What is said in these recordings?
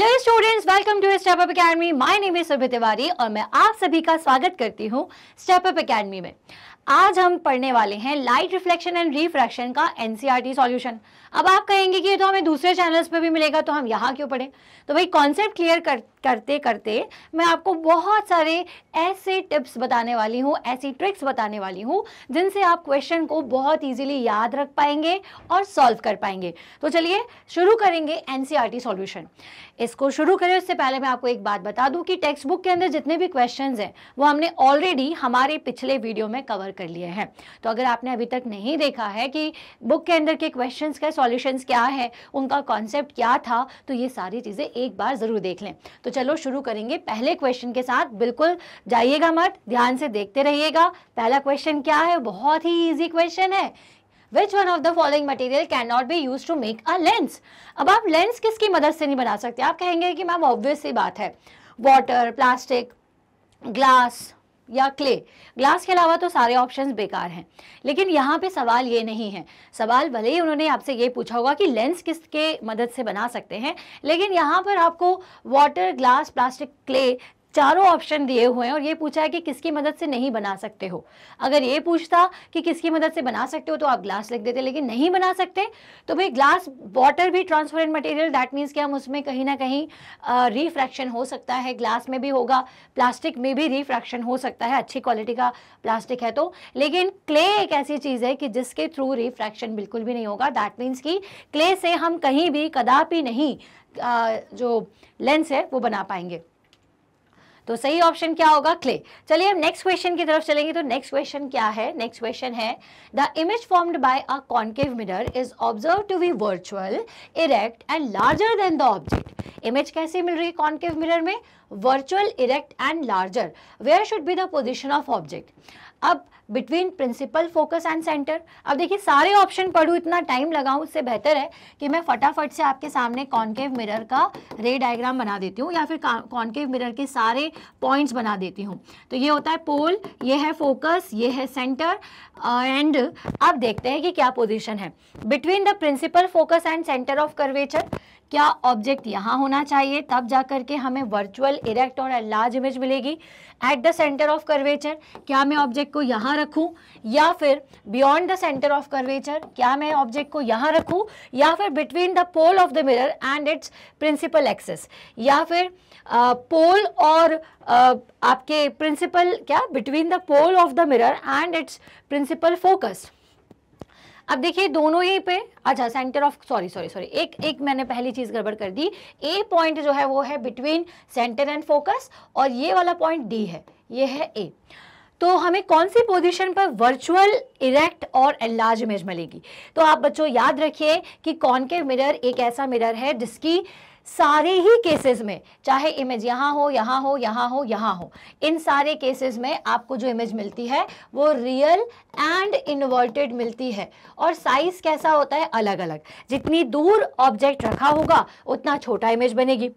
Hello students welcome to step up academy my name is Surbhi Tiwari और मैं आप सभी का स्वागत करती हूँ स्टेप अप एकेडमी में आज हम पढ़ने वाले हैं लाइट रिफ्लेक्शन एंड रिफ्रैक्शन का एनसीईआरटी सॉल्यूशन e अब आप कहेंगे कि ये तो हमें दूसरे चैनल्स पे भी मिलेगा तो हम यहाँ क्यों पढ़ें तो भाई कॉन्सेप्ट क्लियर कर करते करते मैं आपको बहुत सारे ऐसे टिप्स बताने वाली हूँ ऐसी ट्रिक्स बताने वाली हूँ जिनसे आप क्वेश्चन को बहुत इजीली याद रख पाएंगे और सॉल्व कर पाएंगे तो चलिए शुरू करेंगे एन सी सॉल्यूशन इसको शुरू करें उससे पहले मैं आपको एक बात बता दूँ कि टेक्स्ट बुक के अंदर जितने भी क्वेश्चन हैं वो हमने ऑलरेडी हमारे पिछले वीडियो में कवर कर लिए हैं तो अगर आपने अभी तक नहीं देखा है कि बुक के अंदर के क्वेश्चन का सॉल्यूशन क्या है उनका कॉन्सेप्ट क्या था तो ये सारी चीज़ें एक बार ज़रूर देख लें तो चलो शुरू करेंगे पहले क्वेश्चन के साथ बिल्कुल जाइएगा मत ध्यान से देखते रहिएगा पहला क्वेश्चन क्या है बहुत ही इजी क्वेश्चन है which one of the following material can not be use to make a lens अब आप लेंस किसकी मदद से नहीं बना सकते आप कहेंगे कि मैम ऑब्वियस सी बात है वाटर प्लास्टिक ग्लास या क्ले ग्लास के अलावा तो सारे ऑप्शंस बेकार हैं लेकिन यहाँ पे सवाल ये नहीं है सवाल भले ही उन्होंने आपसे ये पूछा होगा कि लेंस किसके मदद से बना सकते हैं लेकिन यहाँ पर आपको वाटर ग्लास प्लास्टिक क्ले चारों ऑप्शन दिए हुए हैं और ये पूछा है कि किसकी मदद से नहीं बना सकते हो अगर ये पूछता कि किसकी मदद से बना सकते हो तो आप ग्लास लिख देते लेकिन नहीं बना सकते तो भाई ग्लास वाटर भी ट्रांसपेरेंट मटेरियल दैट मीन्स कि हम उसमें कहीं ना कहीं रिफ्रैक्शन हो सकता है ग्लास में भी होगा प्लास्टिक में भी रिफ्रैक्शन हो सकता है अच्छी क्वालिटी का प्लास्टिक है तो लेकिन क्ले एक ऐसी चीज़ है कि जिसके थ्रू रिफ्रैक्शन बिल्कुल भी नहीं होगा दैट मीन्स कि क्ले से हम कहीं भी कदापि नहीं आ, जो लेंस है वो बना पाएंगे तो सही ऑप्शन क्या होगा क्ले चलिए हम नेक्स्ट क्वेश्चन की तरफ चलेंगे तो नेक्स्ट क्वेश्चन क्या है नेक्स्ट क्वेश्चन है the image formed by a concave mirror is observe to be virtual erect and larger than the object image कैसी मिल रही है कॉन्केव मिरर में virtual erect and larger where should be the position of object अब between principal focus and centre अब देखिए सारे option पढ़ू इतना टाइम लगाऊँ उससे बेहतर है कि मैं फटाफट से आपके सामने कॉन्केव मिरर का रे डायग्राम बना देती हूँ या फिर कॉन्केव मिरर के सारे पॉइंट्स बना देती हूँ तो ये होता है पोल ये है फोकस ये है सेंटर एंड अब देखते हैं कि क्या पोजिशन है between the principal focus and centre of curvature क्या ऑब्जेक्ट यहाँ होना चाहिए तब जा करके हमें वर्चुअल इरेक्ट और लार्ज इमेज मिलेगी at the centre of curvature क्या मैं ऑब्जेक्ट को यहाँ रखूँ या फिर beyond the centre of curvature क्या मैं ऑब्जेक्ट को यहाँ रखूँ या फिर between the pole of the mirror and its principal axis या फिर पोल uh, और uh, आपके प्रिंसिपल क्या between the pole of the mirror and its principal focus अब देखिए दोनों ही पे अच्छा centre of sorry sorry sorry एक एक मैंने पहली चीज़ गड़बड़ कर दी ए पॉइंट जो है वो है बिटवीन सेंटर एंड फोकस और ये वाला पॉइंट डी है ये है ए तो हमें कौन सी पोजीशन पर वर्चुअल इरेक्ट और एनलार्ज इमेज मिलेगी तो आप बच्चों याद रखिए कि कॉनकेव मिरर एक ऐसा मिरर है जिसकी सारे ही केसेस में चाहे इमेज यहाँ हो यहाँ हो यहाँ हो यहाँ हो इन सारे केसेस में आपको जो इमेज मिलती है वो रियल एंड इन्वर्टेड मिलती है और साइज कैसा होता है अलग अलग जितनी दूर ऑब्जेक्ट रखा होगा उतना छोटा इमेज बनेगी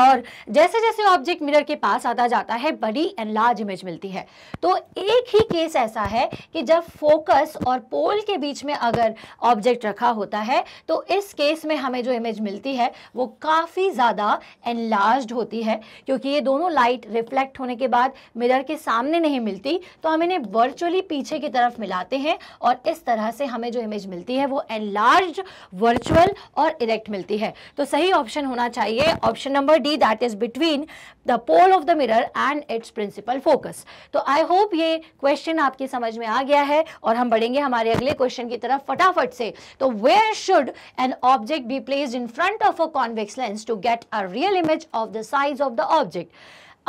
और जैसे जैसे ऑब्जेक्ट मिरर के पास आता जाता है बड़ी एंड लार्ज इमेज मिलती है तो एक ही केस ऐसा है कि जब फोकस और पोल के बीच में अगर ऑब्जेक्ट रखा होता है तो इस केस में हमें जो इमेज मिलती है वो काफ़ी ज़्यादा एनलार्ज होती है क्योंकि ये दोनों लाइट रिफ्लेक्ट होने के बाद मिरर के सामने नहीं मिलती तो हम इन्हें वर्चुअली पीछे की तरफ मिलाते हैं और इस तरह से हमें जो इमेज मिलती है वो एनलार्ज वर्चुअल और इरेक्ट मिलती है तो सही ऑप्शन होना चाहिए ऑप्शन नंबर डी दूरी that is between the pole of the mirror and its principal focus तो आई होप ये क्वेश्चन आपकी समझ में आ गया है और हम बढ़ेंगे हमारे अगले क्वेश्चन की तरफ फटाफट से तो where should an object be placed in front of a convex lens to get a real image of the size of the object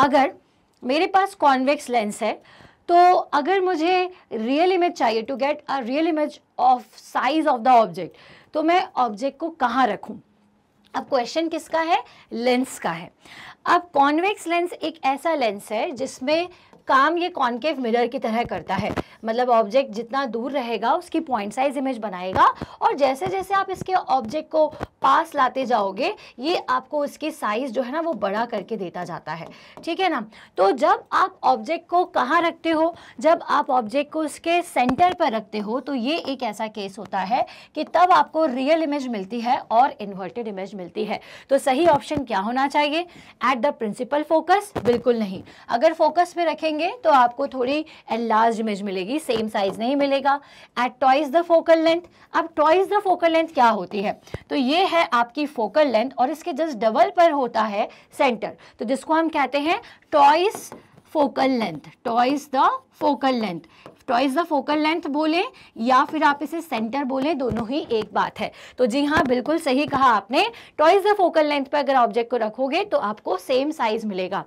अगर मेरे पास कॉन्वेक्स लेंस है तो अगर मुझे रियल इमेज चाहिए to get a real image of size of the object तो मैं ऑब्जेक्ट को कहाँ रखूँ अब क्वेश्चन किसका है लेंस का है अब कॉन्वेक्स लेंस एक ऐसा लेंस है जिसमें काम ये कॉन्केव मिरर की तरह करता है मतलब ऑब्जेक्ट जितना दूर रहेगा उसकी पॉइंट साइज इमेज बनाएगा और जैसे जैसे आप इसके ऑब्जेक्ट को पास लाते जाओगे ये आपको इसकी साइज जो है ना वो बड़ा करके देता जाता है ठीक है ना तो जब आप ऑब्जेक्ट को कहाँ रखते हो जब आप ऑब्जेक्ट को इसके सेंटर पर रखते हो तो ये एक ऐसा केस होता है कि तब आपको रियल इमेज मिलती है और इन्वर्टेड इमेज मिलती है तो सही ऑप्शन क्या होना चाहिए एट द प्रिंसिपल फोकस बिल्कुल नहीं अगर फोकस में रखेंगे करेंगे तो आपको थोड़ी लार्ज इमेज मिलेगी सेम साइज नहीं मिलेगा at twice the focal length अब टॉइस द फोकल लेंथ क्या होती है तो ये है आपकी फोकल लेंथ और इसके जस्ट डबल पर होता है सेंटर तो जिसको हम कहते हैं twice focal length twice the focal length twice the focal length बोले या फिर आप इसे सेंटर बोले दोनों ही एक बात है तो जी हाँ बिल्कुल सही कहा आपने टॉइस द फोकल लेंथ पर अगर ऑब्जेक्ट को रखोगे तो आपको सेम साइज मिलेगा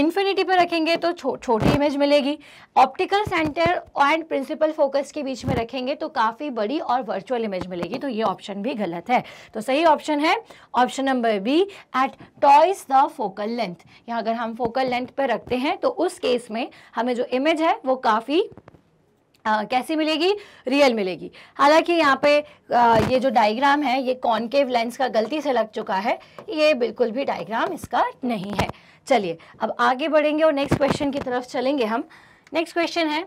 इन्फिनिटी पर रखेंगे तो छो, छोटी इमेज मिलेगी optical centre and principal focus के बीच में रखेंगे तो काफ़ी बड़ी और वर्चुअल इमेज मिलेगी तो ये ऑप्शन भी गलत है तो सही ऑप्शन है option number B at twice the focal length यहाँ अगर हम फोकल लेंथ पर रखते हैं तो उस केस में हमें जो इमेज है वो काफ़ी आ, कैसी मिलेगी रियल मिलेगी हालांकि यहाँ पे आ, ये जो डायग्राम है ये कॉनकेव लेंस का गलती से लग चुका है ये बिल्कुल भी डायग्राम इसका नहीं है चलिए अब आगे बढ़ेंगे और नेक्स्ट क्वेश्चन की तरफ चलेंगे हम नेक्स्ट क्वेश्चन है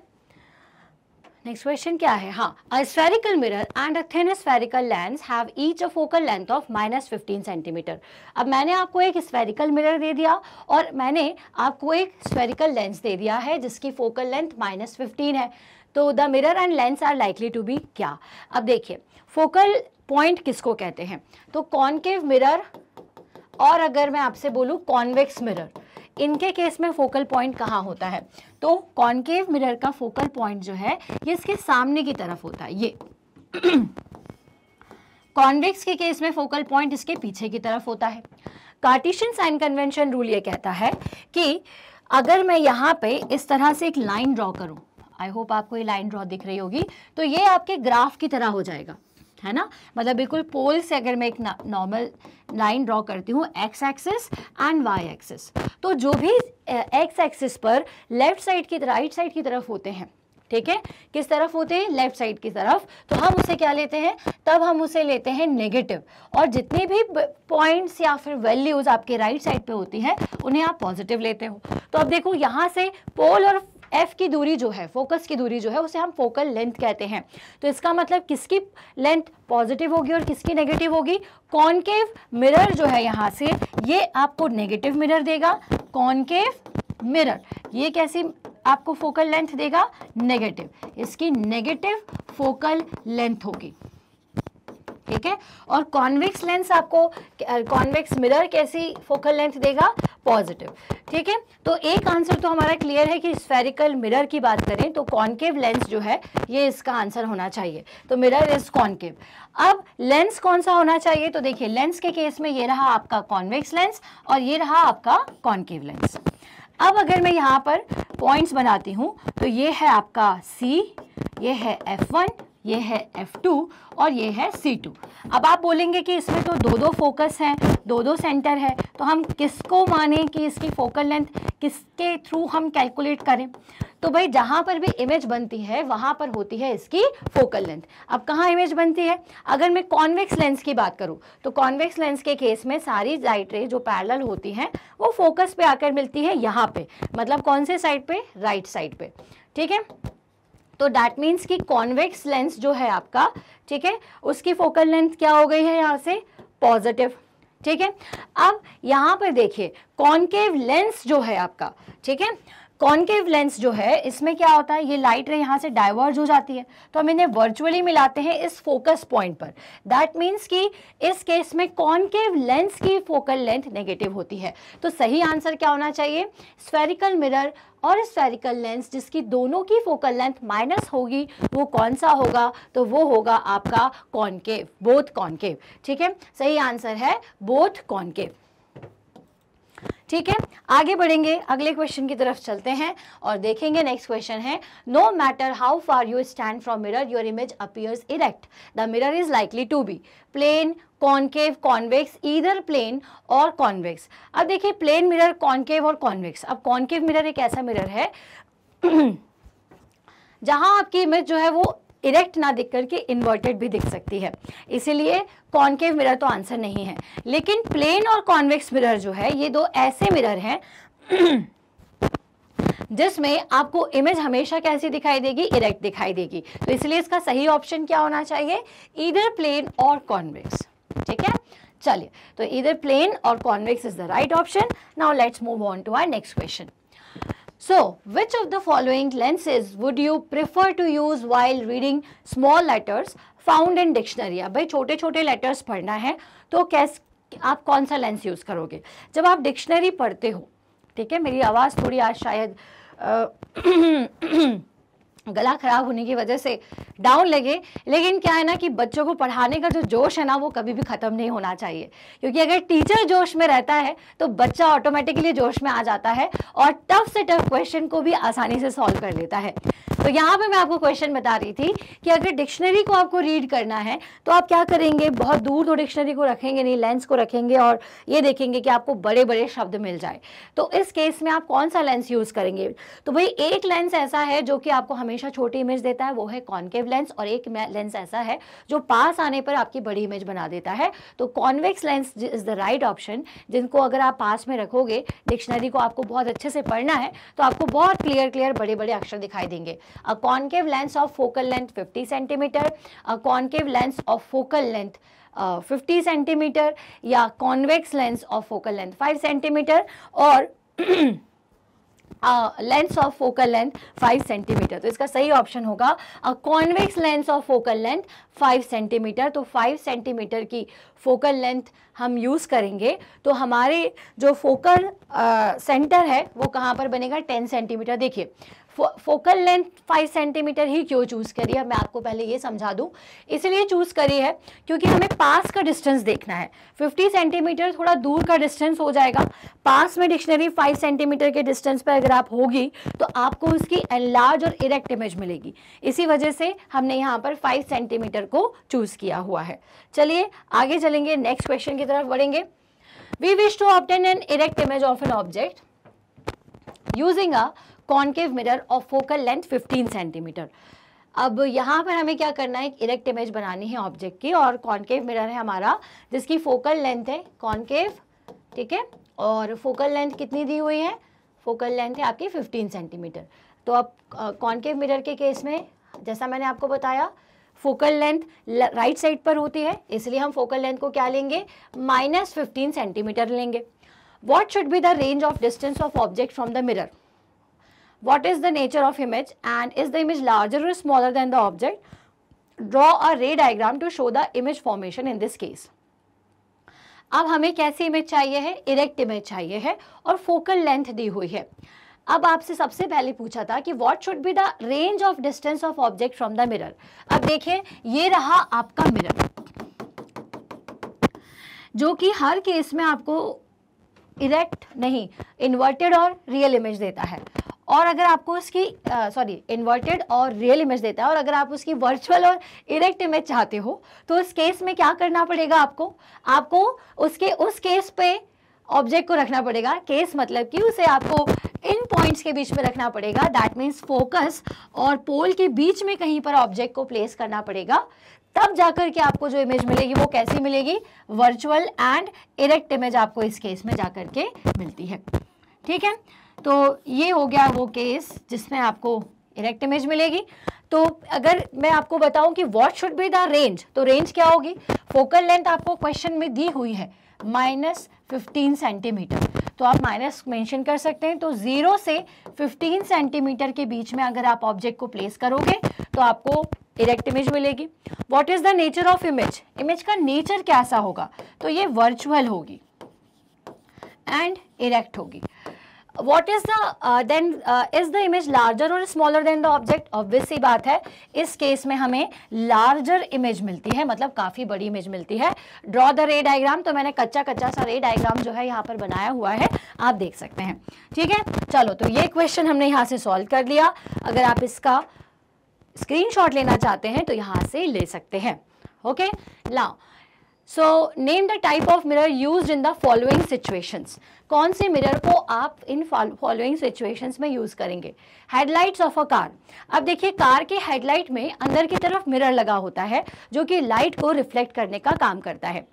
नेक्स्ट क्वेश्चन क्या है हाँ a spherical mirror and a thin spherical lens have each a focal length of minus fifteen centimetre अब मैंने आपको एक स्फेरिकल मिरर दे दिया और मैंने आपको एक स्फेरिकल लेंस दे दिया है जिसकी फोकल लेंथ माइनस फिफ्टीन है तो the mirror and lens are likely to be क्या अब देखिए फोकल पॉइंट किसको कहते हैं तो कॉनकेव मिरर और अगर मैं आपसे बोलूँ कॉन्वेक्स मिरर इनके केस में फोकल पॉइंट कहाँ होता है तो कॉनकेव मिरर का फोकल पॉइंट जो है ये इसके सामने की तरफ होता है ये कॉन्वेक्स के केस में फोकल पॉइंट इसके पीछे की तरफ होता है कार्टिशियन साइन कन्वेंशन रूल ये कहता है कि अगर मैं यहाँ पे इस तरह से एक लाइन ड्रॉ करूँ आई होप आपको ये लाइन ड्रॉ दिख रही होगी तो ये आपके ग्राफ की तरह हो जाएगा है ना मतलब बिल्कुल पोल से अगर मैं एक नॉर्मल लाइन ड्रॉ करती हूँ X axis and Y axis तो जो भी एक्स एक्सिस पर लेफ्ट साइड की राइट साइड की तरफ होते हैं ठीक है किस तरफ होते हैं लेफ्ट साइड की तरफ तो हम उसे क्या लेते हैं तब हम उसे लेते हैं नेगेटिव और जितने भी पॉइंट्स या फिर वैल्यूज आपके राइट साइड पे होती है उन्हें आप पॉजिटिव लेते हो तो अब देखो यहाँ से पोल और एफ की दूरी जो है फोकस की दूरी जो है उसे हम फोकल लेंथ कहते हैं तो इसका मतलब किसकी लेंथ पॉजिटिव होगी और किसकी नेगेटिव होगी कॉनकेव मिरर जो है यहाँ से ये आपको नेगेटिव मिरर देगा कॉनकेव मिरर ये कैसी आपको फोकल लेंथ देगा नेगेटिव इसकी नेगेटिव फोकल लेंथ होगी ठीक है और कॉन्वेक्स लेंस आपको कॉन्वेक्स मिरर कैसी फोकल लेंथ देगा पॉजिटिव ठीक है तो एक आंसर तो हमारा क्लियर है कि स्फेरिकल मिरर की बात करें तो कॉन्केव लेंस जो है ये इसका आंसर होना चाहिए तो मिरर इज कॉन्केव अब लेंस कौन सा होना चाहिए तो देखिए लेंस के केस में ये रहा आपका कॉन्वेक्स लेंस और ये रहा आपका कॉन्केव लेंस अब अगर मैं यहाँ पर पॉइंट्स बनाती हूँ तो ये है आपका सी ये है एफ वन ये है F2 और ये है C2 अब आप बोलेंगे कि इसमें तो दो दो फोकस हैं दो दो सेंटर है तो हम किसको माने कि इसकी फोकल लेंथ किसके थ्रू हम कैलकुलेट करें तो भाई जहाँ पर भी इमेज बनती है वहाँ पर होती है इसकी फोकल लेंथ अब कहाँ इमेज बनती है अगर मैं कॉन्वेक्स लेंस की बात करूँ तो कॉन्वेक्स लेंस के केस में सारी लाइट रे जो पैरल होती हैं वो फोकस पे आकर मिलती है यहाँ पे मतलब कौन से साइड पे राइट साइड पे ठीक है तो डैट मीन्स कि कॉन्वेक्स लेंस जो है आपका ठीक है उसकी फोकल लेंथ क्या हो गई है यहाँ से पॉजिटिव ठीक है अब यहाँ पर देखिए कॉन्केव लेंस जो है आपका ठीक है कॉन्केव लेंस जो है इसमें क्या होता है ये लाइट रे यहाँ से डाइवर्ज हो जाती है तो हम इन्हें वर्चुअली मिलाते हैं इस फोकस पॉइंट पर दैट मीन्स कि इस केस में कॉन्केव लेंस की फोकल लेंथ नेगेटिव होती है तो सही आंसर क्या होना चाहिए स्फेरिकल मिरर और स्फेरिकल लेंस जिसकी दोनों की फोकल लेंथ माइनस होगी वो कौन सा होगा तो वो होगा आपका कॉन्केव बोथ कॉन्केव ठीक है सही आंसर है बोथ कॉन्केव ठीक है आगे बढ़ेंगे अगले क्वेश्चन की तरफ चलते हैं और देखेंगे नेक्स्ट क्वेश्चन है no matter how far you stand from mirror your image appears erect the mirror is likely to be plane concave convex either plane और कॉन्वेक्स अब देखिए प्लेन मिरर कॉन्केव और कॉन्वेक्स अब कॉन्केव मिरर एक ऐसा mirror है जहां आपकी इमेज जो है वो इरेक्ट ना दिख करके इन्वर्टेड भी दिख सकती है इसीलिए कॉन्केव मिरर तो आंसर नहीं है लेकिन प्लेन और कॉन्वेक्स मिरर जो है ये दो ऐसे मिरर हैं जिसमें आपको इमेज हमेशा कैसी दिखाई देगी इरेक्ट दिखाई देगी तो इसलिए इसका सही ऑप्शन क्या होना चाहिए इधर प्लेन और कॉन्वेक्स ठीक है चलिए तो इधर प्लेन और convex is the right option now let's move on to our next question So, which of the following lenses would you prefer to use while reading small letters found in dictionary? अब भाई छोटे छोटे letters पढ़ना है तो कैस आप कौन सा लेंस यूज़ करोगे जब आप डिक्शनरी पढ़ते हो ठीक है मेरी आवाज़ थोड़ी आज शायद गला खराब होने की वजह से डाउन लगे लेकिन क्या है ना कि बच्चों को पढ़ाने का जो जोश है ना वो कभी भी ख़त्म नहीं होना चाहिए क्योंकि अगर टीचर जोश में रहता है तो बच्चा ऑटोमेटिकली जोश में आ जाता है और टफ से टफ क्वेश्चन को भी आसानी से सॉल्व कर लेता है तो यहाँ पे मैं आपको क्वेश्चन बता रही थी कि अगर डिक्शनरी को आपको रीड करना है तो आप क्या करेंगे बहुत दूर दूर तो डिक्शनरी को रखेंगे नहीं लेंस को रखेंगे और ये देखेंगे कि आपको बड़े बड़े शब्द मिल जाए तो इस केस में आप कौन सा लेंस यूज़ करेंगे तो भाई एक लेंस ऐसा है जो कि आपको हमेशा हमेशा छोटी इमेज देता है वो है कॉन्केव लेंस और एक लेंस ऐसा है जो पास आने पर आपकी बड़ी इमेज बना देता है तो convex lens is the right option जिनको अगर आप पास में रखोगे डिक्शनरी को आपको बहुत अच्छे से पढ़ना है तो आपको बहुत क्लियर क्लियर बड़े बड़े अक्षर दिखाई देंगे a concave lens of focal length fifty centimetre a concave lens of focal length fifty centimetre या convex lens of focal length five centimetre और lens of focal length five centimetre तो इसका सही ऑप्शन होगा convex lens of focal length five centimetre तो five centimetre की focal length हम use करेंगे तो हमारे जो फोकल सेंटर है वो कहाँ पर बनेगा टेन सेंटीमीटर देखिए फोकल लेंथ फाइव सेंटीमीटर ही क्यों चूज़ करी है मैं आपको पहले ये समझा दूँ इसलिए चूज़ करी है क्योंकि हमें पास का डिस्टेंस देखना है फिफ्टी सेंटीमीटर थोड़ा दूर का डिस्टेंस हो जाएगा पास में डिक्शनरी फाइव सेंटीमीटर के डिस्टेंस पर अगर आप होगी तो आपको उसकी एनलार्ज और इरेक्ट इमेज मिलेगी इसी वजह से हमने यहाँ पर फाइव सेंटीमीटर को चूज़ किया हुआ है चलिए आगे चलेंगे नेक्स्ट क्वेश्चन की तरफ बढ़ेंगे we wish to obtain an erect image of an object using a concave mirror और फोकल लेंथ 15 सेंटीमीटर अब यहाँ पर हमें क्या करना है एक इरेक्ट इमेज बनानी है ऑब्जेक्ट की और कॉन्केव मिरर है हमारा जिसकी फोकल लेंथ है कॉन्केव ठीक है और फोकल लेंथ कितनी दी हुई है फोकल लेंथ है आपकी 15 सेंटीमीटर तो अब कॉन्केव मिरर के केस में जैसा मैंने आपको बताया फोकल लेंथ राइट साइड पर होती है इसलिए हम फोकल लेंथ को क्या लेंगे माइनस फिफ्टीन सेंटीमीटर लेंगे what should be the range of distance of object from the mirror what is the nature of image and is the image larger or smaller than the object. Draw a ray diagram to show the image formation in this case. अब हमें कैसी image चाहिए है erect image चाहिए है और focal length दी हुई है अब आपसे सबसे पहले पूछा था कि what should be the range of distance of object from the mirror अब देखिए ये रहा आपका मिरर जो कि हर केस में आपको इरेक्ट नहीं इन्वर्टेड और रियल इमेज देता है और अगर आपको उसकी सॉरी इन्वर्टेड और रियल इमेज देता है और अगर आप उसकी वर्चुअल और इरेक्ट इमेज चाहते हो तो उस केस में क्या करना पड़ेगा आपको आपको उसके उस केस पे ऑब्जेक्ट को रखना पड़ेगा केस मतलब कि उसे आपको इन पॉइंट्स के बीच में रखना पड़ेगा दैट मीन्स फोकस और पोल के बीच में कहीं पर ऑब्जेक्ट को प्लेस करना पड़ेगा तब जाकर के आपको जो इमेज मिलेगी वो कैसी मिलेगी वर्चुअल एंड इरेक्ट इमेज आपको इस केस में जाकर के मिलती है ठीक है तो ये हो गया वो केस जिसमें आपको इरेक्ट इमेज मिलेगी तो अगर मैं आपको बताऊं कि what should be the range तो रेंज क्या होगी फोकल लेंथ आपको क्वेश्चन में दी हुई है माइनस फिफ्टीन सेंटीमीटर तो आप माइनस मेंशन कर सकते हैं तो ज़ीरो से फिफ्टीन सेंटीमीटर के बीच में अगर आप ऑब्जेक्ट को प्लेस करोगे तो आपको इरेक्ट इमेज मिलेगी what is the nature of image image का नेचर कैसा होगा तो ये वर्चुअल होगी एंड इरेक्ट होगी what is the is the image larger और smaller than the object obvious सी बात है इस केस में हमें लार्जर इमेज मिलती है मतलब काफ़ी बड़ी इमेज मिलती है ड्रॉ द रे डायग्राम तो मैंने कच्चा कच्चा सा रे डायग्राम जो है यहाँ पर बनाया हुआ है आप देख सकते हैं ठीक है चलो तो ये क्वेश्चन हमने यहाँ से सॉल्व कर लिया अगर आप इसका स्क्रीन लेना चाहते हैं तो यहाँ से ले सकते हैं ओके लाओ so name the type of mirror use in the following situations कौन से मिरर को आप इन फॉलोइंग सिचुएशंस में यूज़ करेंगे हेडलाइट्स ऑफ अ कार अब देखिए कार के हेडलाइट में अंदर की तरफ मिरर लगा होता है जो कि लाइट को रिफ्लेक्ट करने का काम करता है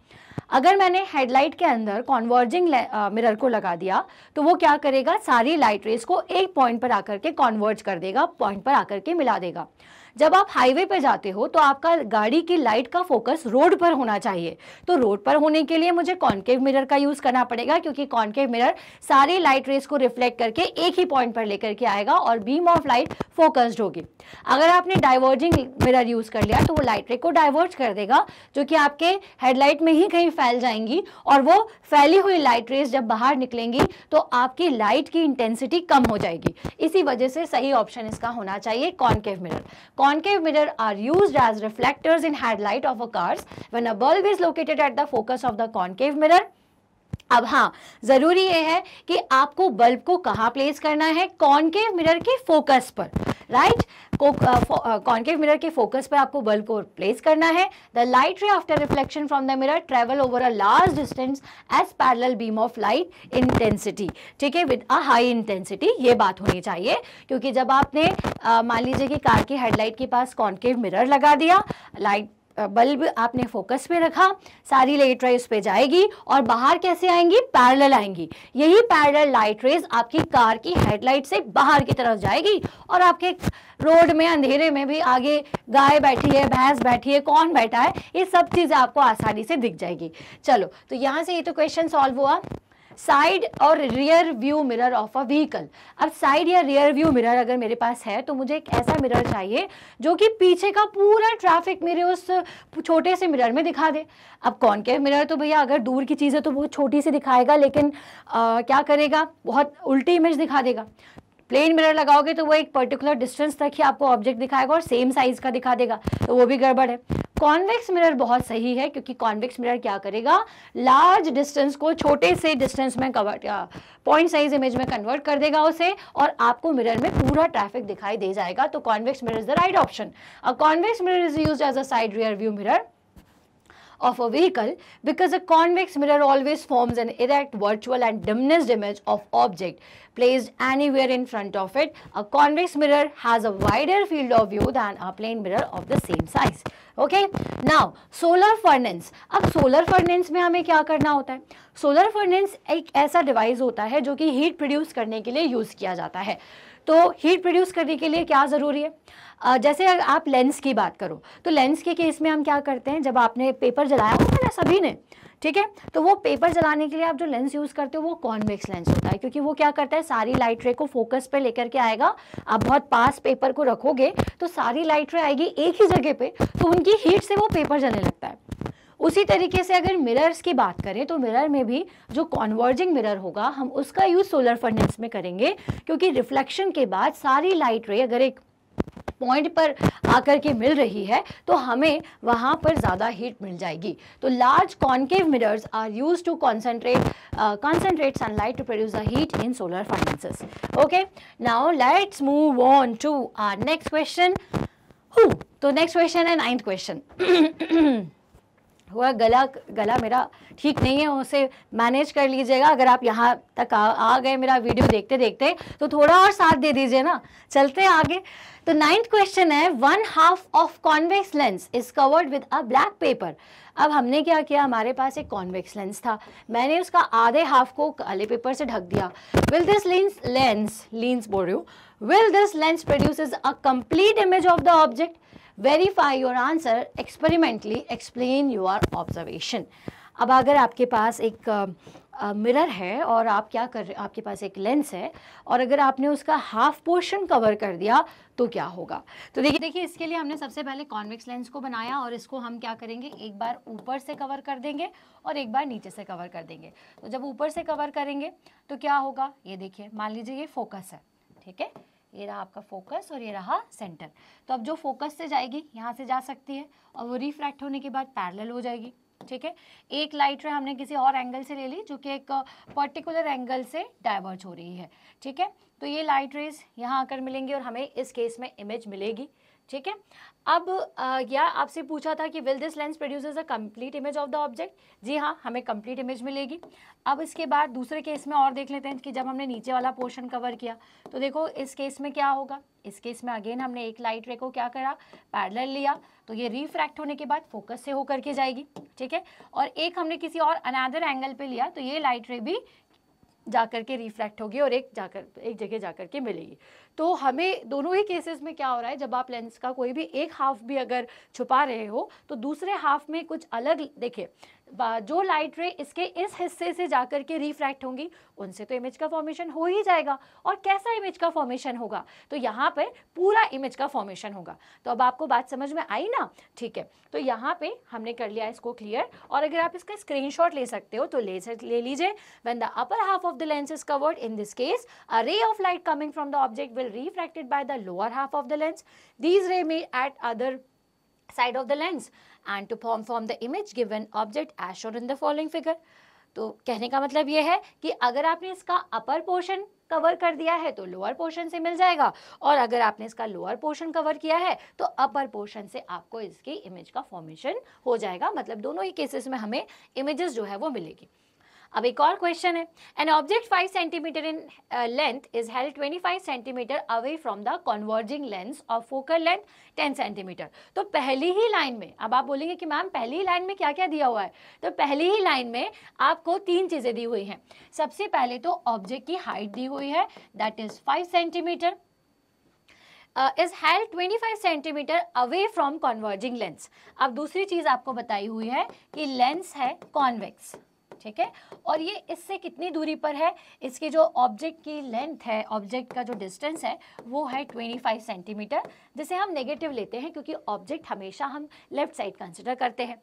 अगर मैंने हेडलाइट के अंदर कॉन्वर्जिंग मिरर को लगा दिया तो वो क्या करेगा सारी लाइट रेस को एक पॉइंट पर आकर के कॉन्वर्ज कर देगा पॉइंट पर आकर के मिला देगा जब आप हाईवे पर जाते हो तो आपका गाड़ी की लाइट का फोकस रोड पर होना चाहिए तो रोड पर होने के लिए मुझे कॉन्केव मिरर का यूज़ करना पड़ेगा क्योंकि कॉन्केव मिरर सारी लाइट रेस को रिफ्लेक्ट करके एक ही पॉइंट पर लेकर के आएगा और बीम ऑफ लाइट फोकस्ड होगी अगर आपने डाइवर्जिंग मिरर यूज़ कर लिया तो वो लाइट रे को डाइवर्ट कर देगा जो कि आपके हेडलाइट में ही कहीं फैल जाएंगी और वो फैली हुई लाइट रेस जब बाहर निकलेंगी तो आपकी लाइट की इंटेंसिटी कम हो जाएगी इसी वजह से सही ऑप्शन इसका होना चाहिए concave mirror Concave mirror are used as reflectors in headlight of a cars when a bulb is located at the focus of the concave mirror अब हाँ ज़रूरी यह है कि आपको बल्ब को कहाँ प्लेस करना है के मिरर के फोकस पर राइट कॉन्केव मिरर के फोकस पर आपको बल्ब को प्लेस करना है the light ray after reflection from the mirror travel over a large distance as parallel beam of light intensity ठीक है विद अ हाई इंटेंसिटी ये बात होनी चाहिए क्योंकि जब आपने मान लीजिए कि कार की हेडलाइट के पास कॉन्केव मिरर लगा दिया लाइट बल्ब आपने फोकस पे रखा सारी लाइट रेज उस पर जाएगी और बाहर कैसे आएंगी पैरेलल आएंगी यही पैरेलल लाइट रेज आपकी कार की हेडलाइट से बाहर की तरफ जाएगी और आपके रोड में अंधेरे में भी आगे गाय बैठी है भैंस बैठी है कौन बैठा है ये सब चीज़ें आपको आसानी से दिख जाएगी चलो तो यहाँ से ये तो क्वेश्चन सॉल्व हुआ साइड और rear view mirror of a vehicle अब साइड या रियर व्यू मिरर अगर मेरे पास है तो मुझे एक ऐसा मिरर चाहिए जो कि पीछे का पूरा ट्रैफिक मेरे उस छोटे से मिरर में दिखा दे अब के मिरर तो भैया अगर दूर की चीज़ है तो बहुत छोटी सी दिखाएगा लेकिन आ, क्या करेगा बहुत उल्टी इमेज दिखा देगा प्लेन मिरर लगाओगे तो वो एक पर्टिकुलर डिस्टेंस तक ही आपको ऑब्जेक्ट दिखाएगा और सेम साइज़ का दिखा देगा तो वो भी गड़बड़ है कॉन्वेक्स मिरर बहुत सही है क्योंकि कॉन्वेक्स मिरर क्या करेगा लार्ज डिस्टेंस को छोटे से डिस्टेंस में कवर पॉइंट साइज इमेज में कन्वर्ट कर देगा उसे और आपको मिरर में पूरा ट्रैफिक दिखाई दे जाएगा तो convex mirror is the right option a convex mirror is use as a side rear view mirror of a vehicle because a convex mirror always forms an erect, virtual and diminished image of object placed anywhere in front of it. A convex mirror has a wider field of view than a plane mirror of the same size. Okay. Now, solar furnace. अब solar furnace में हमें क्या करना होता है solar furnace एक ऐसा device होता है जो कि हीट प्रोड्यूस करने के लिए यूज़ किया जाता है तो हीट प्रोड्यूस करने के लिए क्या ज़रूरी है जैसे अगर आप लेंस की बात करो तो लेंस के केस में हम क्या करते हैं जब आपने पेपर जलाया होता है ना सभी ने ठीक है तो वो पेपर जलाने के लिए आप जो लेंस यूज़ करते हो वो कॉन्वेक्स लेंस होता है क्योंकि वो क्या करता है सारी लाइट रे को फोकस पे लेकर के आएगा आप बहुत पास पेपर को रखोगे तो सारी लाइट रे आएगी एक ही जगह पे तो उनकी हीट से वो पेपर जलने लगता है उसी तरीके से अगर मिरर्स की बात करें तो मिरर में भी जो कॉन्वर्जिंग मिरर होगा हम उसका यूज़ सोलर फर्नेस में करेंगे क्योंकि रिफ्लेक्शन के बाद सारी लाइट रे अगर एक पॉइंट पर आकर के मिल रही है तो हमें वहाँ पर ज़्यादा हीट मिल जाएगी तो large concave mirrors are use to concentrate concentrate sunlight to produce the heat in solar furnaces okay now let's move on to our next question तो नेक्स्ट क्वेश्चन है नाइन्थ क्वेश्चन हुआ गला गला मेरा ठीक नहीं है उसे मैनेज कर लीजिएगा अगर आप यहाँ तक आ, आ गए मेरा वीडियो देखते देखते तो थोड़ा और साथ दे दीजिए ना चलते हैं आगे तो नाइन्थ क्वेश्चन है one half of convex lens is covered with a black paper अब हमने क्या किया हमारे पास एक कॉन्वेक्स लेंस था मैंने उसका आधे हाफ को काले पेपर से ढक दिया will this lens lens lens बोल रही हूँ will this lens produce a complete image of the object verify your answer experimentally explain your observation अब अगर आपके पास एक मिरर है और आप क्या कर रहे आपके पास एक लेंस है और अगर आपने उसका हाफ पोर्शन कवर कर दिया तो क्या होगा तो देखिए देखिए इसके लिए हमने सबसे पहले कॉन्वेक्स लेंस को बनाया और इसको हम क्या करेंगे एक बार ऊपर से कवर कर देंगे और एक बार नीचे से कवर कर देंगे तो जब ऊपर से कवर करेंगे तो क्या होगा ये देखिए मान लीजिए ये फोकस है ठीक है ये रहा आपका फोकस और ये रहा सेंटर तो अब जो फोकस से जाएगी यहाँ से जा सकती है और वो रिफ्रैक्ट होने के बाद पैरेलल हो जाएगी ठीक है एक लाइट रे हमने किसी और एंगल से ले ली जो कि एक पर्टिकुलर uh, एंगल से डाइवर्ज हो रही है ठीक है तो ये लाइट रेज यहाँ आकर मिलेंगी और हमें इस केस में इमेज मिलेगी ठीक है अब यह आपसे पूछा था कि will this lens produce a complete image of the object जी हाँ हमें कंप्लीट इमेज मिलेगी अब इसके बाद दूसरे केस में और देख लेते हैं कि जब हमने नीचे वाला पोर्शन कवर किया तो देखो इस केस में क्या होगा इस केस में अगेन हमने एक लाइट रे को क्या करा पैरल लिया तो ये रिफ्रैक्ट होने के बाद फोकस से होकर के जाएगी ठीक है और एक हमने किसी और अनादर एंगल पर लिया तो ये लाइट रे भी जाकर के रिफ्लेक्ट होगी और एक जाकर एक जगह जाकर के मिलेगी तो हमें दोनों ही केसेस में क्या हो रहा है जब आप लेंस का कोई भी एक हाफ भी अगर छुपा रहे हो तो दूसरे हाफ में कुछ अलग देखिए जो लाइट रे इसके इस हिस्से से जाकर के रिफ्रैक्ट होंगी उनसे तो इमेज का फॉर्मेशन हो ही जाएगा और कैसा इमेज का फॉर्मेशन होगा तो यहाँ पर पूरा इमेज का फॉर्मेशन होगा तो अब आपको बात समझ में आई ना ठीक है तो यहाँ पे हमने कर लिया इसको क्लियर और अगर आप इसका स्क्रीन ले सकते हो तो ले ले लीजिए when the upper half of the lens is covered in this case a ray of light coming from the object will refracted by the lower half of the lens these ray may at other side of the lens and to form form the image given object as shown in the following figure तो कहने का मतलब ये है कि अगर आपने इसका अपर पोर्शन कवर कर दिया है तो लोअर पोर्शन से मिल जाएगा और अगर आपने इसका लोअर पोर्शन कवर किया है तो अपर पोर्शन से आपको इसकी इमेज का फॉर्मेशन हो जाएगा मतलब दोनों ही केसेस में हमें इमेजेस जो है वो मिलेगी अब एक और क्वेश्चन है an object 5 centimetre in length is held 25 centimetre away from the converging lens of focal length 10 centimetre तो पहली ही लाइन में अब आप बोलेंगे कि मैम पहली ही लाइन में क्या क्या दिया हुआ है तो पहली ही लाइन में आपको तीन चीज़ें दी हुई हैं सबसे पहले तो ऑब्जेक्ट की हाइट दी हुई है that is five centimetre is held 25 centimetre away from converging lens अब दूसरी चीज़ आपको बताई हुई है कि लेंस है कॉन्वेक्स ठीक है और ये इससे कितनी दूरी पर है इसके जो ऑब्जेक्ट की लेंथ है ऑब्जेक्ट का जो डिस्टेंस है वो है 25 सेंटीमीटर जिसे हम नेगेटिव लेते हैं क्योंकि ऑब्जेक्ट हमेशा हम लेफ्ट साइड कंसिडर करते हैं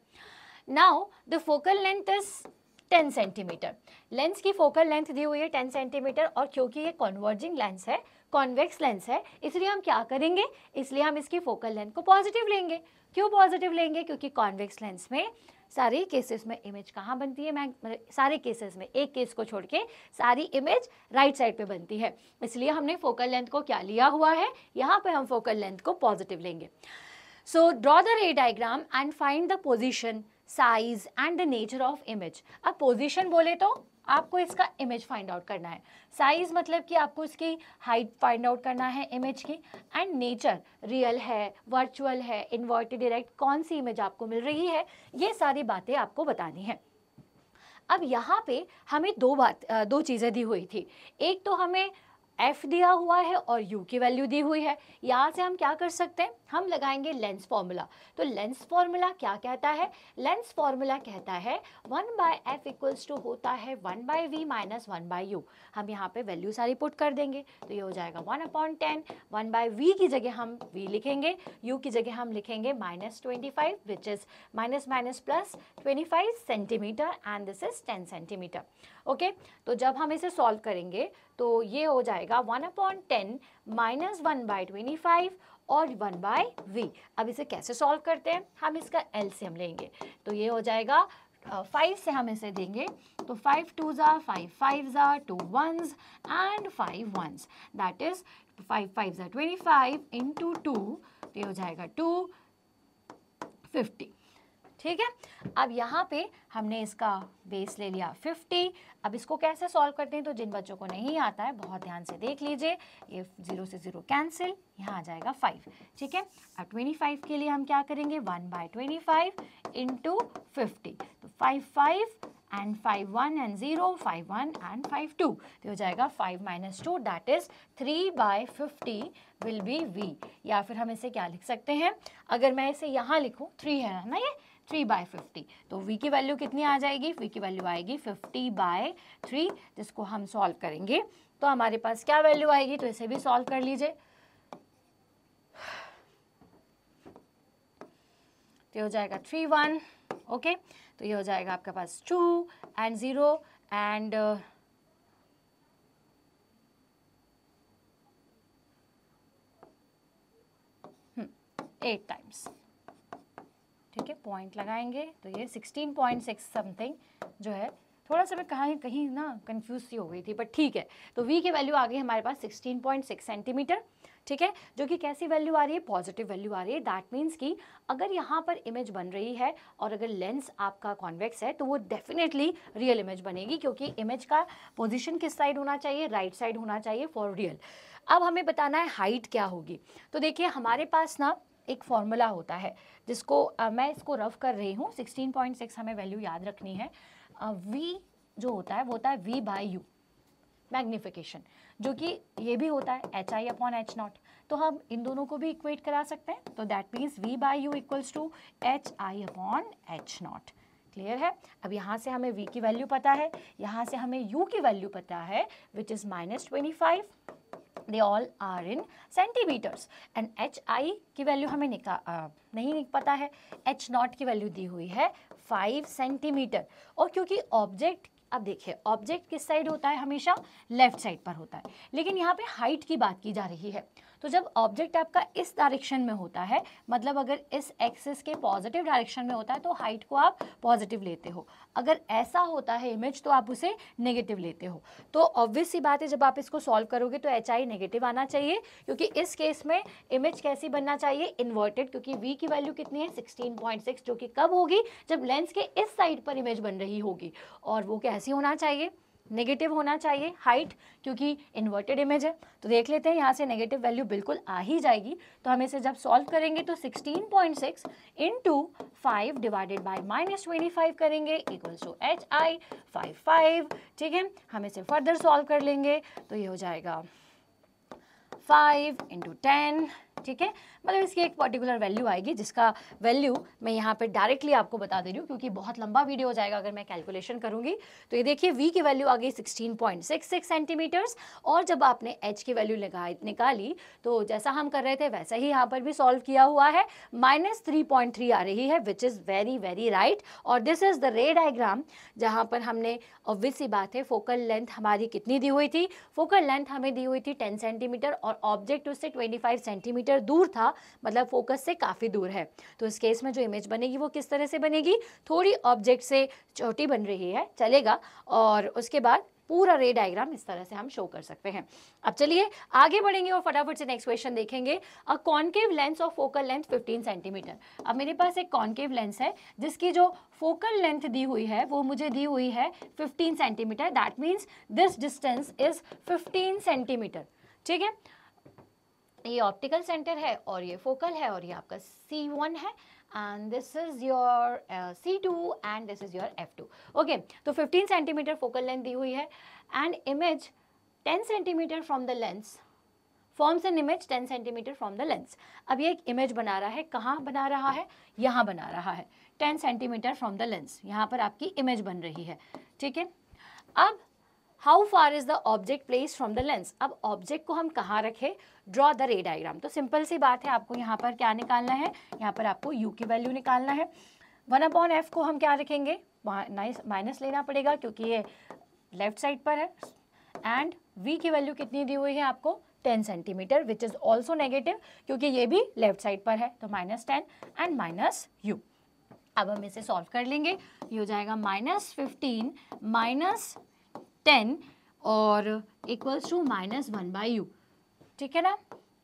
now the focal length is 10 centimetre lens की फोकल लेंथ दी हुई है 10 सेंटीमीटर और क्योंकि ये कॉन्वर्जिंग लेंस है कॉन्वेक्स लेंस है इसलिए हम क्या करेंगे इसलिए हम इसकी फोकल लेंथ को पॉजिटिव लेंगे क्यों पॉजिटिव लेंगे क्योंकि कॉन्वेक्स लेंस में सारे केसेस में इमेज कहाँ बनती है मैं मतलब, सारे केसेस में एक केस को छोड़ के सारी इमेज राइट साइड पे बनती है इसलिए हमने फोकल लेंथ को क्या लिया हुआ है यहाँ पे हम फोकल लेंथ को पॉजिटिव लेंगे so draw the ray diagram and find the position size and the nature of image अब पोजिशन बोले तो आपको इसका इमेज फाइंड आउट करना है साइज़ मतलब कि आपको इसकी हाइट फाइंड आउट करना है इमेज की एंड नेचर रियल है वर्चुअल है इन्वर्टेड डायरेक्ट कौन सी इमेज आपको मिल रही है ये सारी बातें आपको बतानी है अब यहाँ पे हमें दो बात दो चीज़ें दी हुई थी एक तो हमें एफ़ दिया हुआ है और यू की वैल्यू दी हुई है यहाँ से हम क्या कर सकते हैं हम लगाएंगे लेंस फॉर्मूला तो लेंस फॉर्मूला क्या कहता है लेंस फॉर्मूला कहता है one by f equals to होता है one by v minus one by u हम यहाँ पे वैल्यू सारी पुट कर देंगे तो ये हो जाएगा one upon ten one by v की जगह हम वी लिखेंगे यू की जगह हम लिखेंगे minus twenty five which is minus minus plus twenty five centimetre and this is ten centimetre okay तो जब हम इसे सॉल्व करेंगे तो ये हो जाएगा one upon ten minus one by twenty five और वन बाय वी अब इसे कैसे सॉल्व करते हैं हम इसका हम लेंगे तो ये हो जाएगा फाइव uh, से हम इसे देंगे तो फाइव टू ज़ा फाइव फाइव ज़ा two ones and five ones that is five five ज़ा ट्वेंटी फाइव इंटू टू तो ये हो जाएगा टू फिफ्टी ठीक है अब यहाँ पे हमने इसका बेस ले लिया 50 अब इसको कैसे सॉल्व करते हैं तो जिन बच्चों को नहीं आता है बहुत ध्यान से देख लीजिए ये ज़ीरो से ज़ीरो कैंसिल यहाँ आ जाएगा 5 ठीक है अब 25 के लिए हम क्या करेंगे 1 by twenty five into fifty तो five five and five one and zero five one and five two तो हो जाएगा five minus two that is three by fifty will be v या फिर हम इसे क्या लिख सकते हैं अगर मैं इसे यहाँ लिखूँ थ्री है ना ये थ्री बाय फिफ्टी तो वी की वैल्यू कितनी आ जाएगी वी की वैल्यू आएगी फिफ्टी बाय थ्री जिसको हम सॉल्व करेंगे तो हमारे पास क्या वैल्यू आएगी तो इसे भी सॉल्व कर लीजिए तो हो जाएगा थ्री वन ओके तो ये हो जाएगा आपके पास two and zero and eight times ठीक है पॉइंट लगाएंगे तो ये 16.6 समथिंग जो है थोड़ा सा मैं कहाँ कहीं ना कंफ्यूज सी हो गई थी बट ठीक है तो वी की वैल्यू आ गई हमारे पास 16.6 सेंटीमीटर ठीक है जो कि कैसी वैल्यू आ रही है पॉजिटिव वैल्यू आ रही है दैट मीन्स कि अगर यहाँ पर इमेज बन रही है और अगर लेंस आपका कॉन्वेक्स है तो वो डेफिनेटली रियल इमेज बनेगी क्योंकि इमेज का पोजिशन किस साइड होना चाहिए राइट right साइड होना चाहिए फॉर रियल अब हमें बताना है हाइट क्या होगी तो देखिए हमारे पास ना एक फॉर्मूला होता है जिसको आ, मैं इसको रफ कर रही हूँ 16.6 हमें वैल्यू याद रखनी है वी जो होता है वो होता है वी बाई यू मैग्निफिकेशन जो कि ये भी होता है h i upon h not तो हम इन दोनों को भी इक्वेट करा सकते हैं तो that means v by u equals to h i upon h not clear है अब यहाँ से हमें वी की वैल्यू पता है यहाँ से हमें यू की वैल्यू पता है which is minus twenty five they all are in centimetres and h i की वैल्यू हमें निका आ, नहीं पता है एच नॉट की वैल्यू दी हुई है फाइव सेंटीमीटर और क्योंकि ऑब्जेक्ट अब देखिए ऑब्जेक्ट किस साइड होता है हमेशा लेफ्ट साइड पर होता है लेकिन यहाँ पे हाइट की बात की जा रही है तो जब ऑब्जेक्ट आपका इस डायरेक्शन में होता है मतलब अगर इस एक्सिस के पॉजिटिव डायरेक्शन में होता है तो हाइट को आप पॉजिटिव लेते हो अगर ऐसा होता है इमेज तो आप उसे नेगेटिव लेते हो तो ऑब्वियस सी बात है जब आप इसको सॉल्व करोगे तो एच आई नेगेटिव आना चाहिए क्योंकि इस केस में इमेज कैसी बनना चाहिए इन्वर्टेड क्योंकि वी की वैल्यू कितनी है सिक्स जो कि कब होगी जब लेंस के इस साइड पर इमेज बन रही होगी और वो कैसी होना चाहिए नेगेटिव होना चाहिए हाइट क्योंकि इन्वर्टेड इमेज है तो देख लेते हैं यहाँ से नेगेटिव वैल्यू बिल्कुल आ ही जाएगी तो हम इसे जब सॉल्व करेंगे तो 16.6 point six into five divided by minus twenty five करेंगे equals to h i five five ठीक है हम इसे फर्दर सॉल्व कर लेंगे तो ये हो जाएगा फाइव इंटू टेन ठीक है मतलब इसकी एक पर्टिकुलर वैल्यू आएगी जिसका वैल्यू मैं यहाँ पे डायरेक्टली आपको बता दे रही हूँ क्योंकि बहुत लंबा वीडियो हो जाएगा अगर मैं कैलकुलेशन करूंगी तो ये देखिए वी की वैल्यू आ गई 16.66 सेंटीमीटर्स और जब आपने एच की वैल्यू निकाली तो जैसा हम कर रहे थे वैसा ही यहाँ पर भी सॉल्व किया हुआ है माइनस आ रही है which is very very right और this is the ray diagram जहाँ पर हमने ऑब्वियस ही बात है फोकल लेंथ हमारी कितनी दी हुई थी फोकल लेंथ हमें दी हुई थी टेन सेंटीमीटर और ऑब्जेक्ट उससे ट्वेंटी सेंटीमीटर किलोमीटर दूर था मतलब फोकस से काफ़ी दूर है तो इस केस में जो इमेज बनेगी वो किस तरह से बनेगी थोड़ी ऑब्जेक्ट से छोटी बन रही है चलेगा और उसके बाद पूरा रे डायग्राम इस तरह से हम शो कर सकते हैं अब चलिए आगे बढ़ेंगे और फटाफट से नेक्स्ट क्वेश्चन देखेंगे a concave lens of focal length 15 centimetre अब मेरे पास एक कॉन्केव लेंस है जिसकी जो फोकल लेंथ दी हुई है वो मुझे दी हुई है 15 centimetre that means this distance is 15 centimetre ठीक है ये ऑप्टिकल सेंटर है और ये फोकल है और ये आपका सी वन है and this is your c two and this is your f two okay तो 15 सेंटीमीटर फोकल लेंथ दी हुई है and image 10 centimetre from the lens forms an image 10 centimetre from the lens अब ये एक image बना रहा है कहाँ बना रहा है यहाँ बना रहा है 10 सेंटीमीटर फ्रॉम द लेंस यहाँ पर आपकी इमेज बन रही है ठीक है अब how far is the object place from the lens अब ऑब्जेक्ट को हम कहाँ रखें ड्रॉ द रे डायग्राम तो सिंपल सी बात है आपको यहाँ पर क्या निकालना है यहाँ पर आपको यू की वैल्यू निकालना है वन अपॉन एफ को हम क्या रखेंगे माइनस लेना पड़ेगा क्योंकि ये लेफ्ट साइड पर है एंड वी की वैल्यू कितनी दी हुई है आपको ten centimetre which is also negative क्योंकि ये भी लेफ्ट साइड पर है तो minus ten and minus u अब हम इसे सॉल्व कर लेंगे ये हो जाएगा माइनस फिफ्टीन माइनस टेन और equals to minus one by u ठीक है ना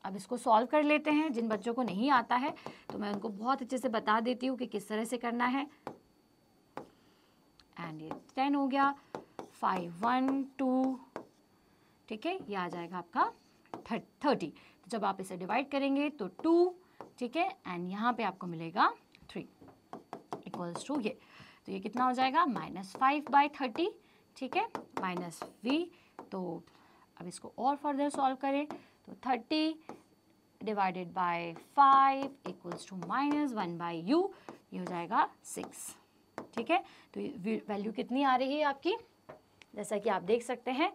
अब इसको सॉल्व कर लेते हैं जिन बच्चों को नहीं आता है तो मैं उनको बहुत अच्छे से बता देती हूँ कि किस तरह से करना है एंड ये टेन हो गया फाइव वन टू ठीक है ये आ जाएगा आपका थर्टी तो जब आप इसे डिवाइड करेंगे तो टू ठीक है एंड यहाँ पे आपको मिलेगा थ्री इक्वल्स टू ये तो ये कितना हो जाएगा माइनस फाइव बाई थर्टी ठीक है माइनस वी तो अब इसको और फर्दर सॉल्व करें तो thirty divided by five equals to minus one by u ये हो जाएगा सिक्स ठीक है तो वैल्यू कितनी आ रही है आपकी जैसा कि आप देख सकते हैं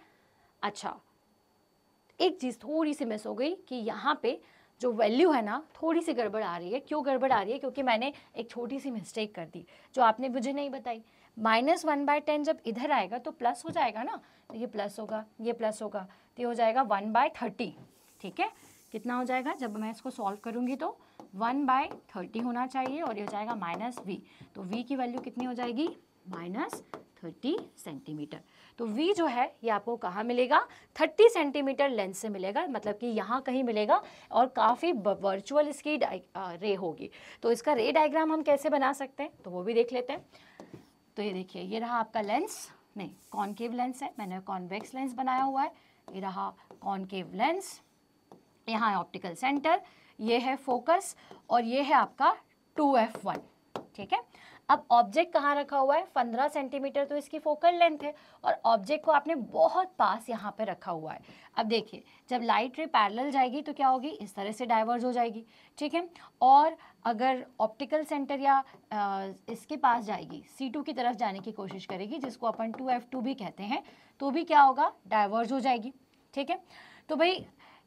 अच्छा एक चीज़ थोड़ी सी मिस हो गई कि यहाँ पे जो वैल्यू है ना थोड़ी सी गड़बड़ आ रही है क्यों गड़बड़ आ रही है क्योंकि मैंने एक छोटी सी मिस्टेक कर दी जो आपने मुझे नहीं बताई माइनस वन बाय टेन जब इधर आएगा तो प्लस हो जाएगा ना तो ये प्लस होगा ये प्लस होगा तो ये हो जाएगा वन बाय थर्टी ठीक है कितना हो जाएगा जब मैं इसको सॉल्व करूंगी तो वन बाय थर्टी होना चाहिए और ये हो जाएगा माइनस वी तो वी की वैल्यू कितनी हो जाएगी माइनस थर्टी सेंटीमीटर तो वी जो है ये आपको कहाँ मिलेगा थर्टी सेंटीमीटर लेंथ से मिलेगा मतलब कि यहाँ कहीं मिलेगा और काफ़ी वर्चुअल इसकी रे होगी तो इसका रे डायग्राम हम कैसे बना सकते हैं तो वो भी देख लेते हैं तो ये देखिए ये रहा आपका लेंस नहीं कॉनकेव लेंस है मैंने कॉन्वेक्स लेंस बनाया हुआ है ये रहा कॉनकेव लेंस यहाँ है ऑप्टिकल सेंटर ये है फोकस और ये है आपका टू एफ वन ठीक है अब ऑब्जेक्ट कहाँ रखा हुआ है पंद्रह सेंटीमीटर तो इसकी फोकल लेंथ है और ऑब्जेक्ट को आपने बहुत पास यहाँ पर रखा हुआ है अब देखिए जब लाइट रे पैरेलल जाएगी तो क्या होगी इस तरह से डाइवर्ज हो जाएगी ठीक है और अगर ऑप्टिकल सेंटर या आ, इसके पास जाएगी सी टू की तरफ जाने की कोशिश करेगी जिसको अपन टू एफ टू भी कहते हैं तो भी क्या होगा डाइवर्ज हो जाएगी ठीक है तो भाई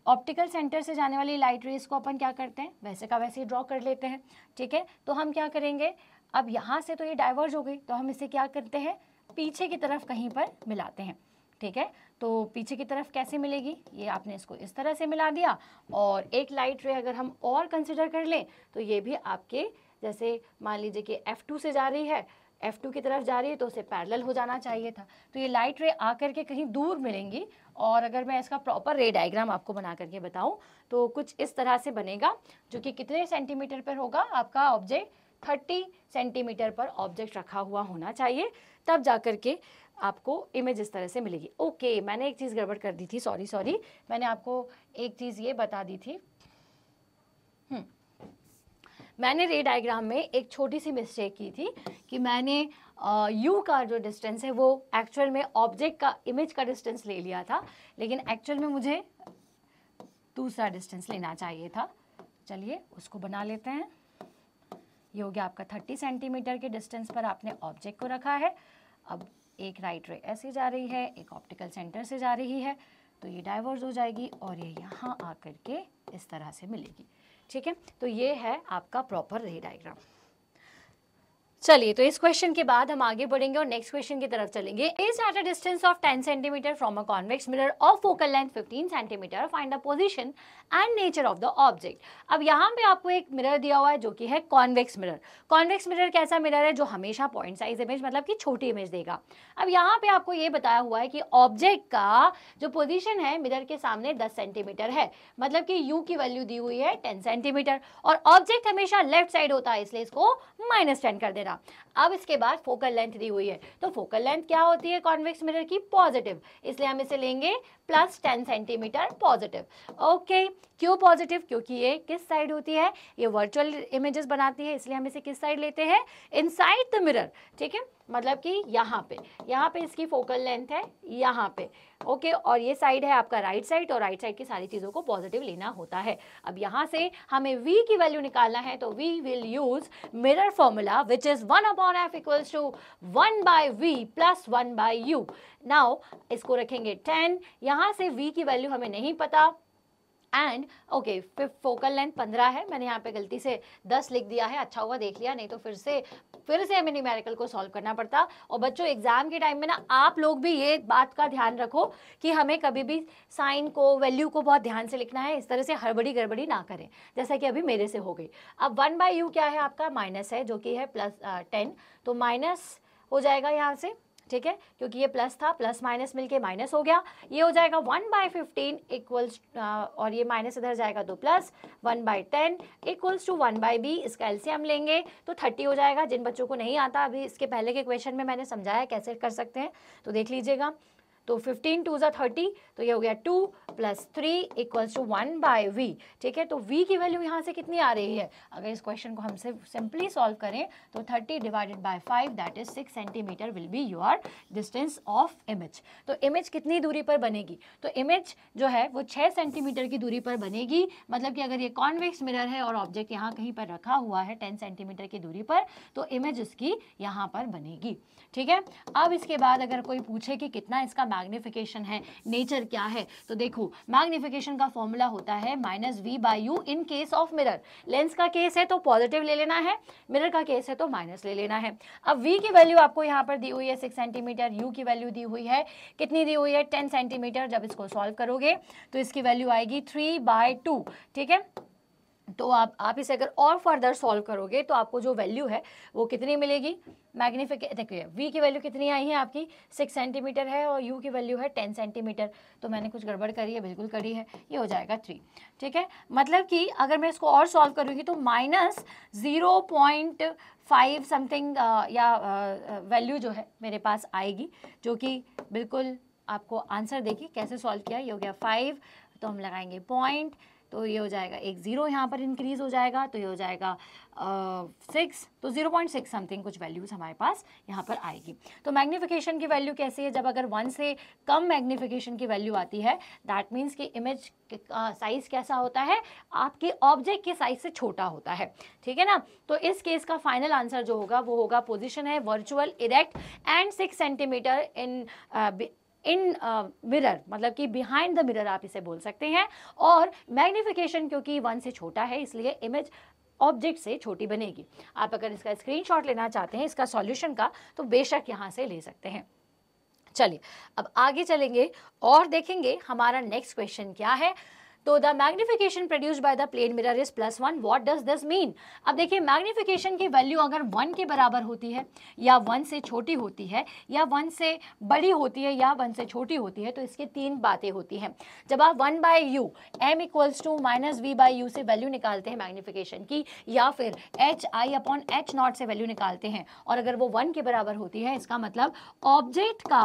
ऑप्टिकल सेंटर से जाने वाली लाइट रेस को अपन क्या करते हैं वैसे का वैसे ही ड्रॉ कर लेते हैं ठीक है तो हम क्या करेंगे अब यहाँ से तो ये डाइवर्ज हो गई तो हम इसे क्या करते हैं पीछे की तरफ कहीं पर मिलाते हैं ठीक है तो पीछे की तरफ कैसे मिलेगी ये आपने इसको इस तरह से मिला दिया और एक लाइट रे अगर हम और कंसिडर कर लें तो ये भी आपके जैसे मान लीजिए कि F2 से जा रही है F2 की तरफ जा रही है तो उसे पैरेलल हो जाना चाहिए था तो ये लाइट रे आकर के कहीं दूर मिलेंगी और अगर मैं इसका प्रॉपर रे डायग्राम आपको बना करके बताऊं तो कुछ इस तरह से बनेगा जो कि कितने सेंटीमीटर पर होगा आपका ऑब्जेक्ट थर्टी सेंटीमीटर पर ऑब्जेक्ट रखा हुआ होना चाहिए तब जा कर के आपको इमेज इस तरह से मिलेगी ओके okay, मैंने एक चीज़ गड़बड़ कर दी थी सॉरी सॉरी मैंने आपको एक चीज़ ये बता दी थी हम्म। मैंने रे डायग्राम में एक छोटी सी मिस्टेक की थी कि मैंने यू का जो डिस्टेंस है वो एक्चुअल में ऑब्जेक्ट का इमेज का डिस्टेंस ले लिया था लेकिन एक्चुअल में मुझे दूसरा डिस्टेंस लेना चाहिए था चलिए उसको बना लेते हैं ये हो गया आपका थर्टी सेंटीमीटर के डिस्टेंस पर आपने ऑब्जेक्ट को रखा है अब एक राइट रे ऐसे जा रही है एक ऑप्टिकल सेंटर से जा रही है तो ये डाइवर्स हो जाएगी और ये यहाँ आकर के इस तरह से मिलेगी ठीक है तो ये है आपका प्रॉपर रे डाइग्राम चलिए तो इस क्वेश्चन के बाद हम आगे बढ़ेंगे और नेक्स्ट क्वेश्चन की तरफ चलेंगे is at a distance of 10 centimetre from a convex mirror of focal length 15 centimetre find the position and nature of the object अब यहाँ पे आपको एक मिरर दिया हुआ है जो कि है कॉन्वेक्स मिरर कॉन्वेक्स मिरर कैसा मिरर है जो हमेशा पॉइंट साइज इमेज मतलब कि छोटी इमेज देगा अब यहाँ पे आपको ये बताया हुआ है कि ऑब्जेक्ट का जो पोजिशन है मिरर के सामने दस सेंटीमीटर है मतलब कि यू की वैल्यू दी हुई है टेन सेंटीमीटर और ऑब्जेक्ट हमेशा लेफ्ट साइड होता है इसलिए इसको माइनस टेन कर देना था अब इसके बाद फोकल लेंथ दी हुई है तो फोकल लेंथ क्या होती है कॉन्वेक्स मिरर की पॉजिटिव इसलिए हम इसे लेंगे plus ten centimetre positive okay क्यों पॉजिटिव क्योंकि ये किस साइड होती है ये वर्चुअल इमेजेस बनाती है इसलिए हम इसे किस साइड लेते हैं इन साइड द मिरर ठीक है मतलब कि यहाँ पे यहाँ पे इसकी फोकल लेंथ है यहाँ पे ओके और ये साइड है आपका राइट साइड और राइट साइड की सारी चीज़ों को पॉजिटिव लेना होता है अब यहाँ से हमें v की वैल्यू निकालना है तो we will use mirror formula which is one upon f equals to one by v plus one by u now इसको रखेंगे टेन यहाँ से वी की वैल्यू हमें नहीं पता एंड ओके फिर फोकल लेंथ पंद्रह है मैंने यहाँ पे गलती से दस लिख दिया है अच्छा हुआ देख लिया नहीं तो फिर से फिर से हमें न्यूमेरिकल को सॉल्व करना पड़ता और बच्चों एग्जाम के टाइम में ना आप लोग भी ये बात का ध्यान रखो कि हमें कभी भी साइन को वैल्यू को बहुत ध्यान से लिखना है इस तरह से हड़बड़ी गड़बड़ी ना करें जैसा कि अभी मेरे से हो गई अब वन बाई यू क्या है आपका माइनस है जो कि है प्लस टेन uh, तो माइनस हो जाएगा यहाँ से ठीक है क्योंकि ये प्लस था प्लस माइनस मिलके माइनस हो गया ये हो जाएगा वन बाय फिफ्टीन इक्वल्स और ये माइनस इधर जाएगा तो plus one by ten equals to one by b इसका एलसीएम लेंगे तो थर्टी हो जाएगा जिन बच्चों को नहीं आता अभी इसके पहले के क्वेश्चन में मैंने समझाया कैसे कर सकते हैं तो देख लीजिएगा तो फिफ्टीन टू जो थर्टी तो ये हो गया two plus three equals to one by v ठीक है तो वी की वैल्यू यहाँ से कितनी आ रही है अगर इस क्वेश्चन को हम सिंपली सॉल्व करें तो thirty divided by five that is six centimetre will be your distance of image तो इमेज कितनी दूरी पर बनेगी तो इमेज जो है वो छः सेंटीमीटर की दूरी पर बनेगी मतलब कि अगर ये कॉन्वेक्स मिरर है और ऑब्जेक्ट यहाँ कहीं पर रखा हुआ है टेन सेंटीमीटर की दूरी पर तो इमेज इसकी यहाँ पर बनेगी ठीक है अब इसके बाद अगर कोई पूछे कि कितना इसका मैग्निफिकेशन है नेचर क्या है तो देखो मैग्निफिकेशन का फॉर्मूला होता है minus v by u in case of mirror lens का केस है तो पॉजिटिव ले लेना है मिरर का केस है तो माइनस ले लेना है अब वी की वैल्यू आपको यहाँ पर दी हुई है सिक्स सेंटीमीटर यू की वैल्यू दी हुई है कितनी दी हुई है टेन सेंटीमीटर जब इसको सॉल्व करोगे तो इसकी वैल्यू आएगी थ्री बाय ठीक है तो आप आप इसे अगर और फर्दर सॉल्व करोगे तो आपको जो वैल्यू है वो कितनी मिलेगी मैग्निफिके देखिए वी की वैल्यू कितनी आई है आपकी सिक्स सेंटीमीटर है और यू की वैल्यू है टेन सेंटीमीटर तो मैंने कुछ गड़बड़ करी है बिल्कुल करी है ये हो जाएगा थ्री ठीक है मतलब कि अगर मैं इसको और सॉल्व करूँगी तो minus zero point five something या वैल्यू uh, uh, जो है मेरे पास आएगी जो कि बिल्कुल आपको आंसर देगी कैसे सॉल्व किया ये हो गया फाइव तो हम लगाएंगे पॉइंट तो ये हो जाएगा एक ज़ीरो यहाँ पर इंक्रीज़ हो जाएगा तो ये हो जाएगा सिक्स तो ज़ीरो पॉइंट सिक्स समथिंग कुछ वैल्यूज़ हमारे पास यहाँ पर आएगी तो मैग्नीफिकेशन की वैल्यू कैसी है जब अगर वन से कम मैग्नीफिकेशन की वैल्यू आती है दैट मीन्स कि इमेज साइज़ कैसा होता है आपके ऑब्जेक्ट के साइज़ से छोटा होता है ठीक है ना तो इस केस का फाइनल आंसर जो होगा वो होगा पोजिशन है virtual erect and six centimetre in in mirror मतलब कि बिहाइंड द मिरर आप इसे बोल सकते हैं और मैग्निफिकेशन क्योंकि वन से छोटा है इसलिए इमेज ऑब्जेक्ट से छोटी बनेगी आप अगर इसका स्क्रीनशॉट लेना चाहते हैं इसका सॉल्यूशन का तो बेशक यहाँ से ले सकते हैं चलिए अब आगे चलेंगे और देखेंगे हमारा नेक्स्ट क्वेश्चन क्या है तो the magnification produce by the plane mirror is plus one what does this mean अब देखिए मैग्निफिकेशन की वैल्यू अगर वन के बराबर होती है या वन से छोटी होती है या वन से बड़ी होती है या वन से छोटी होती है तो इसके तीन बातें होती हैं जब आप one by u m equals to minus v by u से वैल्यू निकालते हैं मैग्निफिकेशन की या फिर h i upon h naught से वैल्यू निकालते हैं और अगर वो वन के बराबर होती है इसका मतलब ऑब्जेक्ट का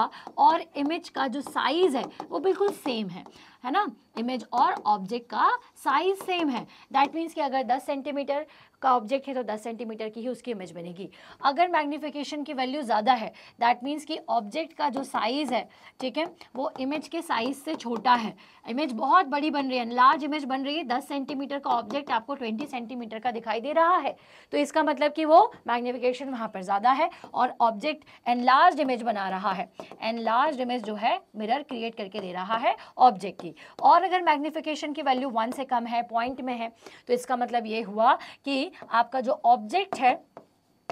और इमेज का जो साइज़ है वो बिल्कुल सेम है है ना इमेज और ऑब्जेक्ट का साइज सेम है दैट मीन्स कि अगर 10 सेंटीमीटर का ऑब्जेक्ट है तो 10 सेंटीमीटर की ही उसकी इमेज बनेगी अगर मैग्निफिकेशन की वैल्यू ज़्यादा है दैट मीन्स कि ऑब्जेक्ट का जो साइज़ है ठीक है वो इमेज के साइज़ से छोटा है इमेज बहुत बड़ी बन रही है लार्ज इमेज बन रही है दस सेंटीमीटर का ऑब्जेक्ट आपको ट्वेंटी सेंटीमीटर का दिखाई दे रहा है तो इसका मतलब कि वो मैग्नीफिकेशन वहाँ पर ज़्यादा है और ऑब्जेक्ट एनलार्ज इमेज बना रहा है एनलार्ज इमेज जो है मिरर क्रिएट करके दे रहा है ऑब्जेक्ट की और अगर मैग्नीफिकेशन की वैल्यू वन से कम है पॉइंट में है तो इसका मतलब ये हुआ कि आपका जो ऑब्जेक्ट है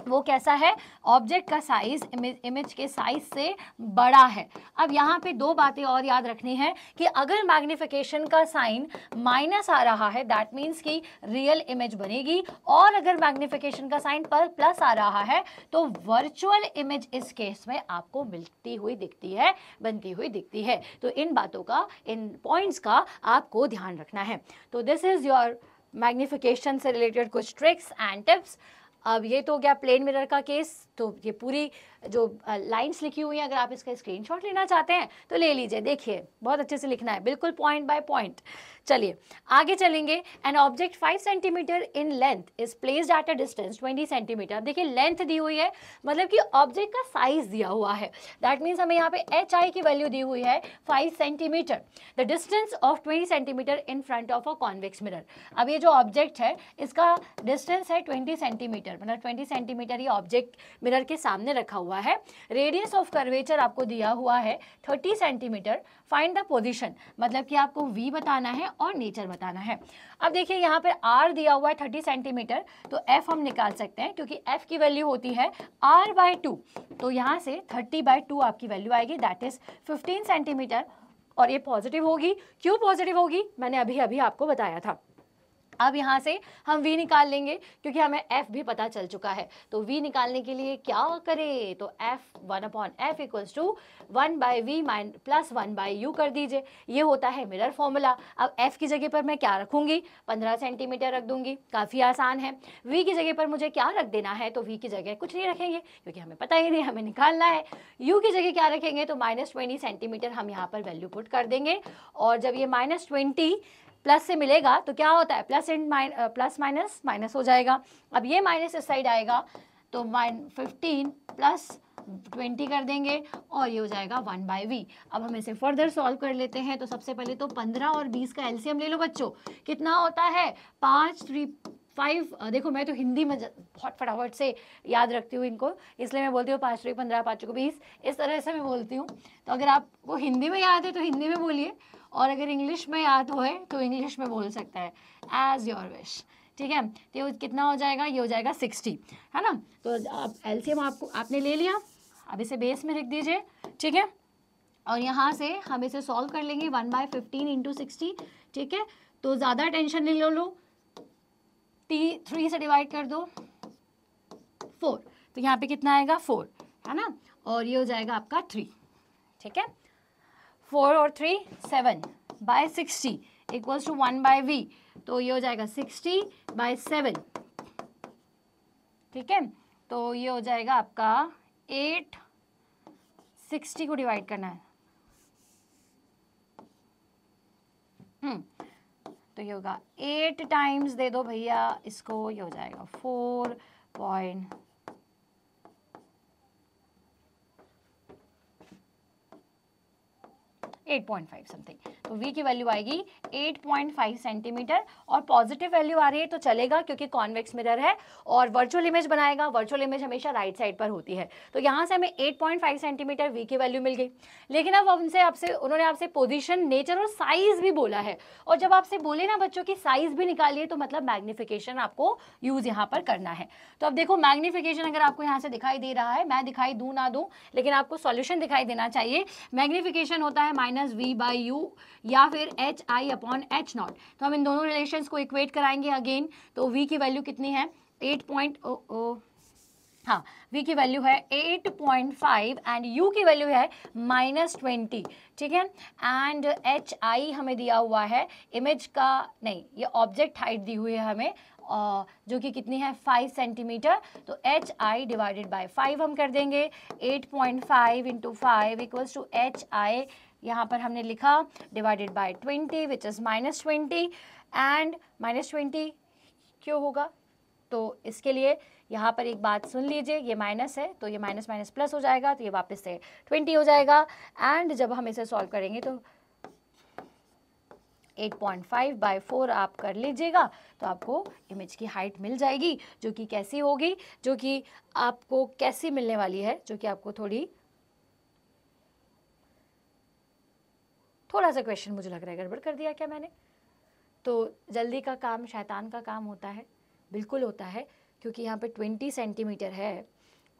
वो कैसा है ऑब्जेक्ट का साइज इमेज के साइज से बड़ा है अब यहाँ पे दो बातें और याद रखनी है कि अगर मैग्नीफिकेशन का साइन माइनस आ रहा है दैट मीन्स कि रियल इमेज बनेगी और अगर मैग्नीफिकेशन का साइन पर प्लस आ रहा है तो वर्चुअल इमेज इस केस में आपको मिलती हुई दिखती है बनती हुई दिखती है तो इन बातों का इन पॉइंट्स का आपको ध्यान रखना है तो दिस इज़ योर मैग्निफिकेशन से रिलेटेड कुछ ट्रिक्स एंड टिप्स अब ये तो हो गया प्लेन मिरर का केस तो ये पूरी जो लाइंस लिखी हुई हैं अगर आप इसका स्क्रीनशॉट लेना चाहते हैं तो ले लीजिए देखिए बहुत अच्छे से लिखना है बिल्कुल पॉइंट बाय पॉइंट चलिए आगे चलेंगे an object five centimetre in length is placed at a distance twenty centimetre देखिए लेंथ दी हुई है मतलब कि ऑब्जेक्ट का साइज दिया हुआ है दैट मीन्स हमें यहाँ पे एच आई की वैल्यू दी हुई है five centimetre the distance of twenty centimetre in front of a convex mirror अब ये जो ऑब्जेक्ट है इसका डिस्टेंस है ट्वेंटी सेंटीमीटर मतलब ट्वेंटी सेंटीमीटर ये ऑब्जेक्ट मिरर के सामने रखा हुआ है रेडियस ऑफ कर्वेचर आपको दिया हुआ है thirty centimetre find the position मतलब कि आपको वी बताना है और नेचर बताना है अब देखिए यहाँ पर आर दिया हुआ है थर्टी सेंटीमीटर तो एफ हम निकाल सकते हैं क्योंकि एफ की वैल्यू होती है आर बाय टू तो यहाँ से थर्टी बाय टू आपकी वैल्यू आएगी दैट इज फिफ्टीन सेंटीमीटर और ये पॉजिटिव होगी क्यों पॉजिटिव होगी मैंने अभी अभी आपको बताया था अब यहाँ से हम v निकाल लेंगे क्योंकि हमें f भी पता चल चुका है तो v निकालने के लिए क्या करें तो f one upon f equals to one by v mine plus one by u कर दीजिए ये होता है मिरर फॉर्मूला अब f की जगह पर मैं क्या रखूँगी पंद्रह सेंटीमीटर रख दूँगी काफ़ी आसान है v की जगह पर मुझे क्या रख देना है तो वी की जगह कुछ नहीं रखेंगे क्योंकि हमें पता ही नहीं हमें निकालना है यू की जगह क्या रखेंगे तो माइनस सेंटीमीटर हम यहाँ पर वैल्यू पुट कर देंगे और जब ये माइनस ट्वेंटी प्लस से मिलेगा तो क्या होता है plus and mine plus minus minus हो जाएगा अब ये माइनस इस साइड आएगा तो माइन फिफ्टीन प्लस ट्वेंटी कर देंगे और ये हो जाएगा वन बाई वी अब हम इसे फर्दर सॉल्व कर लेते हैं तो सबसे पहले तो पंद्रह और बीस का एलसीएम ले लो बच्चों कितना होता है पाँच थ्री फाइव देखो मैं तो हिंदी में बहुत फटाफट से याद रखती हूँ इनको इसलिए मैं बोलती हूँ पाँच सौ पंद्रह पाँच सौ बीस इस तरह से मैं बोलती हूँ तो अगर आपको हिंदी में याद है तो हिंदी में बोलिए और अगर इंग्लिश में याद होए तो इंग्लिश में बोल सकता है एज योर विश ठीक है तो ये कितना हो जाएगा ये हो जाएगा सिक्सटी है ना तो आप एल्सियम आपको आपने ले लिया अब इसे बेस में रख दीजिए ठीक है और यहाँ से हम इसे सॉल्व कर लेंगे one by fifteen into sixty ठीक है तो ज़्यादा टेंशन नहीं लो लो टी थ्री से डिवाइड कर दो फोर तो यहाँ पे कितना आएगा फोर है ना और ये हो जाएगा आपका थ्री ठीक है फोर और three seven by sixty equals to one by v तो ये हो जाएगा सिक्सटी बाय सेवन ठीक है तो ये हो जाएगा आपका एट सिक्सटी को डिवाइड करना है हम्म, तो ये होगा एट टाइम्स दे दो भैया इसको ये हो जाएगा फोर पॉइंट 8.5 something. तो v की वैल्यू आएगी 8.5 सेंटीमीटर और पॉजिटिव वैल्यू आ रही है तो चलेगा क्योंकि कॉन्वेक्स मिरर है और वर्चुअल इमेज बनाएगा वर्चुअल इमेज हमेशा राइट right साइड पर होती है तो यहाँ से हमें 8.5 सेंटीमीटर v की वैल्यू मिल गई लेकिन अब उनसे आपसे उन्होंने आपसे पोजिशन नेचर और साइज भी बोला है और जब आपसे बोले ना बच्चों की साइज भी निकालिए तो मतलब मैग्निफिकेशन आपको यूज यहाँ पर करना है तो अब देखो मैग्निफिकेशन अगर आपको यहाँ से दिखाई दे रहा है मैं दिखाई दूँ ना दूँ लेकिन आपको सॉल्यूशन दिखाई देना चाहिए मैग्निफिकेशन होता है माइनस वी बाई यू या फिर h i upon h not तो हम इन दोनों रिलेशन को इक्वेट कराएंगे अगेन तो वी की वैल्यू कितनी है एट पॉइंट ओ ओ हाँ वी की वैल्यू है 8.5 एंड यू की वैल्यू है माइनस ट्वेंटी ठीक है एंड एच आई हमें दिया हुआ है इमेज का नहीं ये ऑब्जेक्ट हाइट दी हुई है हमें Uh, जो कि कितनी है 5 सेंटीमीटर तो h i divided by five हम कर देंगे 8.5 point five into five equals to h i यहाँ पर हमने लिखा divided by twenty which is minus twenty and minus twenty क्यों होगा तो इसके लिए यहाँ पर एक बात सुन लीजिए ये माइनस है तो ये माइनस माइनस प्लस हो जाएगा तो ये वापस से ट्वेंटी हो जाएगा एंड जब हम इसे सॉल्व करेंगे तो 8.5 बाई फोर आप कर लीजिएगा तो आपको इमेज की हाइट मिल जाएगी जो कि कैसी होगी जो कि आपको कैसी मिलने वाली है जो कि आपको थोड़ी थोड़ा सा क्वेश्चन मुझे लग रहा है गड़बड़ कर दिया क्या मैंने तो जल्दी का काम शैतान का काम होता है बिल्कुल होता है क्योंकि यहाँ पे ट्वेंटी सेंटीमीटर है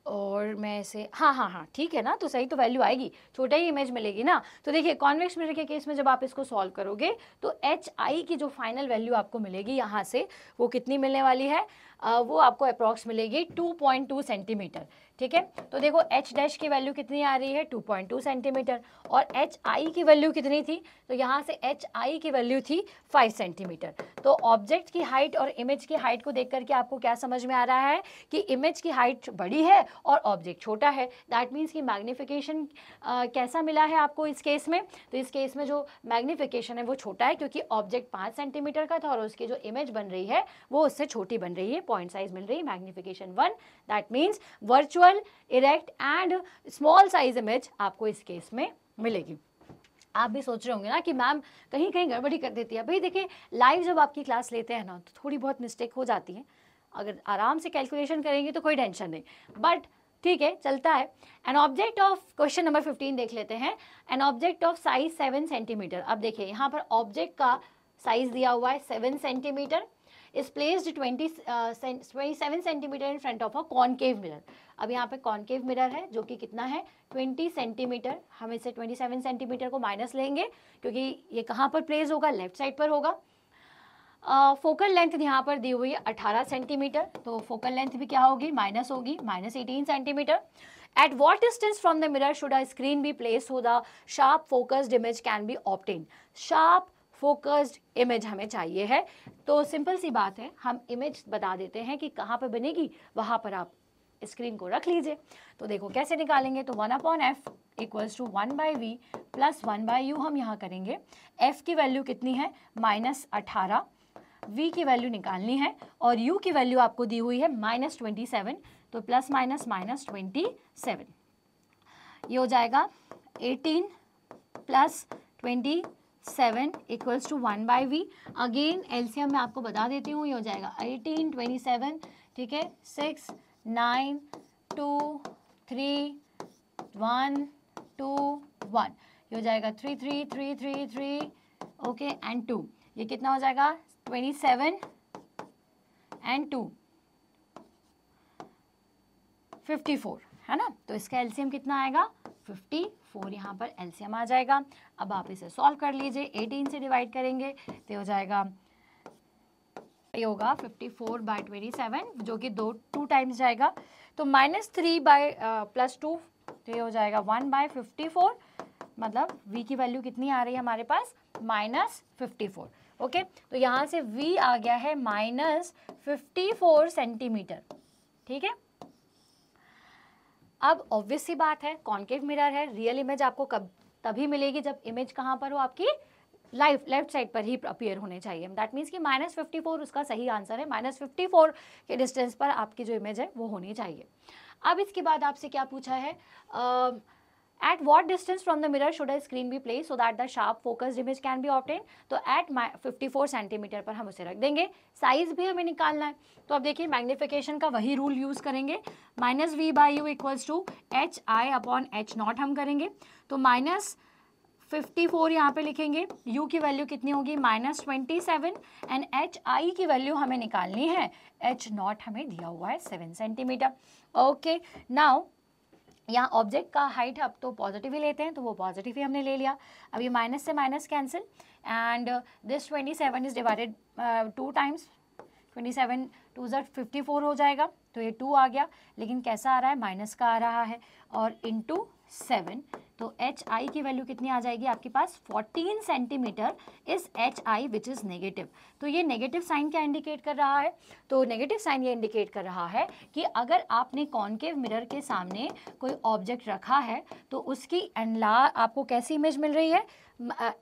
और मैं इसे हाँ हाँ हाँ ठीक है ना तो सही तो वैल्यू आएगी छोटा ही इमेज मिलेगी ना तो देखिए कॉन्वेक्स मिरर के केस में जब आप इसको सॉल्व करोगे तो एच आई की जो फाइनल वैल्यू आपको मिलेगी यहाँ से वो कितनी मिलने वाली है वो आपको अप्रॉक्स मिलेगी 2.2 सेंटीमीटर ठीक है तो देखो एच डैश की वैल्यू कितनी आ रही है 2.2 सेंटीमीटर और एच आई की वैल्यू कितनी थी तो यहाँ से एच आई की वैल्यू थी 5 सेंटीमीटर तो ऑब्जेक्ट की हाइट और इमेज की हाइट को देख करके आपको क्या समझ में आ रहा है कि इमेज की हाइट बड़ी है और ऑब्जेक्ट छोटा है दैट मीन्स कि मैग्नीफिकेशन कैसा मिला है आपको इस केस में तो इस केस में जो मैग्नीफिकेशन है वो छोटा है क्योंकि ऑब्जेक्ट पाँच सेंटीमीटर का था और उसकी जो इमेज बन रही है वो उससे छोटी बन रही है पॉइंट साइज मिल रही है magnification one that means virtual erect and small size image आपको इस केस में मिलेगी आप भी सोच रहे होंगे ना कि मैम कहीं कहीं गड़बड़ी कर देती है भाई देखिए लाइव जब आपकी क्लास लेते हैं ना तो थोड़ी बहुत मिस्टेक हो जाती है अगर आराम से कैलकुलेशन करेंगे तो कोई टेंशन नहीं बट ठीक है चलता है an object of question number 15 देख लेते हैं an object of size seven centimetre अब देखिए यहाँ पर ऑब्जेक्ट का साइज दिया हुआ है seven centimetre is placed twenty seven centimetre in front of a concave mirror अब यहाँ पे कॉनकेव मिरर है जो कि कितना है ट्वेंटी सेंटीमीटर हम इसे सेवन सेंटीमीटर को माइनस लेंगे क्योंकि ये कहाँ पर प्लेस होगा लेफ्ट साइड पर होगा फोकल लेंथ यहाँ पर दी हुई है अठारह सेंटीमीटर तो फोकल लेंथ भी क्या होगी माइनस होगी minus eighteen centimetre at what distance from the mirror should a screen be place हो the sharp focused image can be obtained sharp focused image हमें चाहिए है तो सिंपल सी बात है हम इमेज बता देते हैं कि कहाँ पर बनेगी वहाँ पर आप स्क्रीन को रख लीजिए तो देखो कैसे निकालेंगे तो one upon f equals to one by v plus one by u हम यहाँ करेंगे एफ की वैल्यू कितनी है माइनस अठारह वी की वैल्यू निकालनी है और यू की वैल्यू आपको दी हुई है माइनस ट्वेंटी सेवन तो plus minus minus twenty seven ये हो जाएगा eighteen plus twenty seven equals to one by v again LCM मैं आपको बता देती हूँ ये हो जाएगा एटीन ट्वेंटी सेवन ठीक है six nine two three one two one ये हो जाएगा three three three three three okay and two ये कितना हो जाएगा twenty seven and two fifty four है ना तो इसका एल्सियम कितना आएगा फिफ्टी फोर यहाँ पर एलसीएम आ जाएगा अब आप इसे सॉल्व कर लीजिए एटीन से डिवाइड करेंगे तो हो जाएगा ये होगा fifty four by twenty seven जो कि दो टू टाइम्स जाएगा तो minus three by plus two तो ये हो जाएगा वन बाय फिफ्टी फोर मतलब v की वैल्यू कितनी आ रही है हमारे पास माइनस फिफ्टी फोर ओके तो यहाँ से v आ गया है माइनस फिफ्टी फोर सेंटीमीटर ठीक है अब ऑब्वियस सी बात है कॉन्केव मिरर है रियल इमेज आपको कब तभी मिलेगी जब इमेज कहाँ पर हो आपकी लाइफ लेफ्ट साइड पर ही अपियर होने चाहिए दैट मीन्स कि माइनस फिफ्टी फोर उसका सही आंसर है माइनस फिफ्टी फोर के डिस्टेंस पर आपकी जो इमेज है वो होनी चाहिए अब इसके बाद आपसे क्या पूछा है uh, at what distance from the mirror should a screen be placed so that the sharp focused image can be obtained तो फिफ्टी फोर सेंटीमीटर पर हम उसे रख देंगे साइज भी हमें निकालना है तो अब देखिए मैग्निफिकेशन का वही रूल यूज़ करेंगे minus v by u equals to h i upon h naught हम करेंगे तो माइनस फिफ्टी फोर यहाँ पे लिखेंगे यू की वैल्यू कितनी होगी minus twenty seven and h i की वैल्यू हमें निकालनी है एच नॉट हमें दिया हुआ है सेवन सेंटीमीटर ओके नाउ यहाँ ऑब्जेक्ट का हाइट अब तो पॉजिटिव ही लेते हैं तो वो पॉजिटिव ही हमने ले लिया अब ये माइनस से minus cancel and this twenty seven is divided two times twenty seven two ज़र फिफ्टी फोर हो जाएगा तो ये टू आ गया लेकिन कैसा आ रहा है माइनस का आ रहा है और इन टू सेवन तो एच आई की वैल्यू कितनी आ जाएगी आपके पास 14 centimetre is h i which is negative तो ये नेगेटिव साइन क्या इंडिकेट कर रहा है तो नेगेटिव साइन ये इंडिकेट कर रहा है कि अगर आपने कॉनकेव मिरर के सामने कोई ऑब्जेक्ट रखा है तो उसकी एनला आपको कैसी इमेज मिल रही है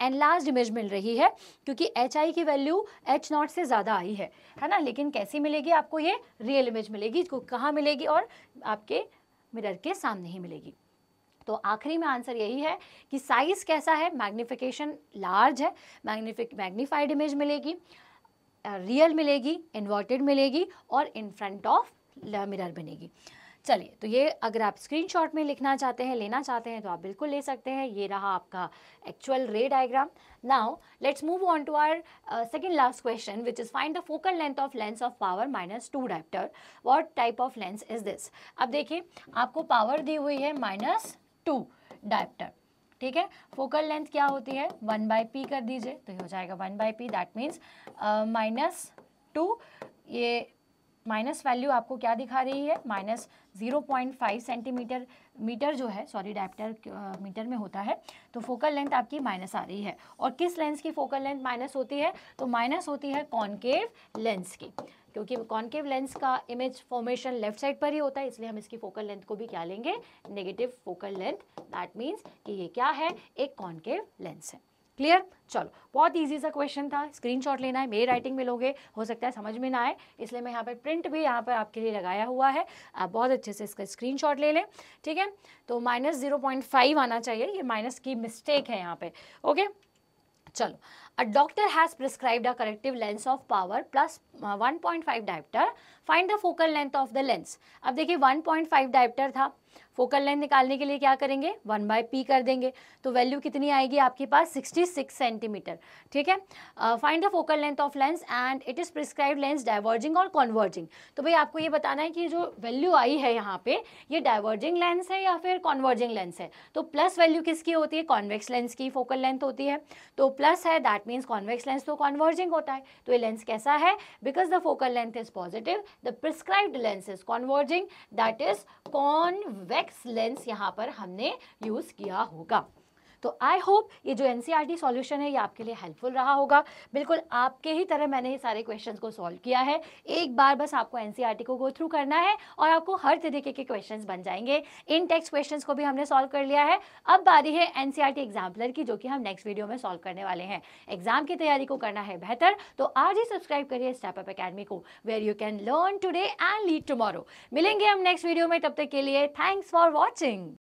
एनलास्ड इमेज मिल रही है क्योंकि एच आई की वैल्यू एच नॉट से ज़्यादा आई है है ना लेकिन कैसी मिलेगी आपको ये रियल इमेज मिलेगी इसको कहाँ मिलेगी और आपके मिरर के सामने ही मिलेगी तो आखिरी में आंसर यही है कि साइज़ कैसा है मैग्निफिकेशन लार्ज है मैग्निफिक मैग्नीफाइड इमेज मिलेगी रियल मिलेगी इन्वर्टेड मिलेगी और इन फ्रंट ऑफ मिरर बनेगी चलिए तो ये अगर आप स्क्रीनशॉट में लिखना चाहते हैं लेना चाहते हैं तो आप बिल्कुल ले सकते हैं ये रहा आपका actual ray diagram now let's move on to our second last question which is find the focal length of lens of power minus two dioptre what type of lens is this अब देखिए आपको power दी हुई है minus two dioptre ठीक है focal length क्या होती है वन बाई पी कर दीजिए तो ये हो जाएगा one by p that means minus two ये माइनस वैल्यू आपको क्या दिखा रही है minus zero point five centimetre metre जो है सॉरी डायप्टर मीटर में होता है तो फोकल लेंथ आपकी माइनस आ रही है और किस लेंस की फोकल लेंथ माइनस होती है तो माइनस होती है कॉन्केव लेंस की क्योंकि कॉन्केव लेंस का इमेज फॉर्मेशन लेफ्ट साइड पर ही होता है इसलिए हम इसकी फोकल लेंथ को भी क्या लेंगे negative focal length that means कि ये क्या है एक कॉन्केव लेंस है क्लियर चलो बहुत इजी सा क्वेश्चन था स्क्रीनशॉट लेना है मेरी राइटिंग में लोगे हो सकता है समझ में ना आए इसलिए मैं यहाँ पर प्रिंट भी यहाँ पर आपके लिए लगाया हुआ है आप बहुत अच्छे से इसका स्क्रीनशॉट ले लें ठीक है तो माइनस ज़ीरो पॉइंट फाइव आना चाहिए ये माइनस की मिस्टेक है यहाँ पे ओके चलो a doctor has prescribed a corrective lens of power plus 1.5 uh, diopter find the focal length of the lens अब देखिए 1.5 diopter था फोकल लेंथ निकालने के लिए क्या करेंगे वन बाय पी कर देंगे तो वैल्यू कितनी आएगी आपके पास 66 सेंटीमीटर ठीक है find the focal length of lens and it is prescribe lens diverging और कॉन्वर्जिंग तो भाई आपको ये बताना है कि जो वैल्यू आई है यहाँ पे ये डाइवर्जिंग लेंस है या फिर कॉन्वर्जिंग लेंस है तो प्लस वैल्यू किसकी होती है कॉन्वेक्स लेंस की फोकल लेंथ होती है तो प्लस है that that means convex lens तो कॉन्वर्जिंग होता है तो ये लेंस कैसा है because the focal length is positive the prescribed lens is converging that is convex lens यहाँ पर हमने यूज़ किया होगा तो आई होप ये जो एन सॉल्यूशन e है ये आपके लिए हेल्पफुल रहा होगा बिल्कुल आपके ही तरह मैंने ये सारे क्वेश्चन को सॉल्व किया है एक बार बस आपको एन e को गो थ्रू करना है और आपको हर तरीके के क्वेश्चन बन जाएंगे इन टेक्स्ट क्वेश्चन को भी हमने सॉल्व कर लिया है अब बारी है एन एग्जाम्पलर e की जो कि हम नेक्स्ट वीडियो में सॉल्व करने वाले हैं एग्जाम की तैयारी को करना है बेहतर तो आज ही सब्सक्राइब करिए स्टेपअप अकेडमी को where you can learn today and lead tomorrow मिलेंगे हम नेक्स्ट वीडियो में तब तक के लिए थैंक्स फॉर वॉचिंग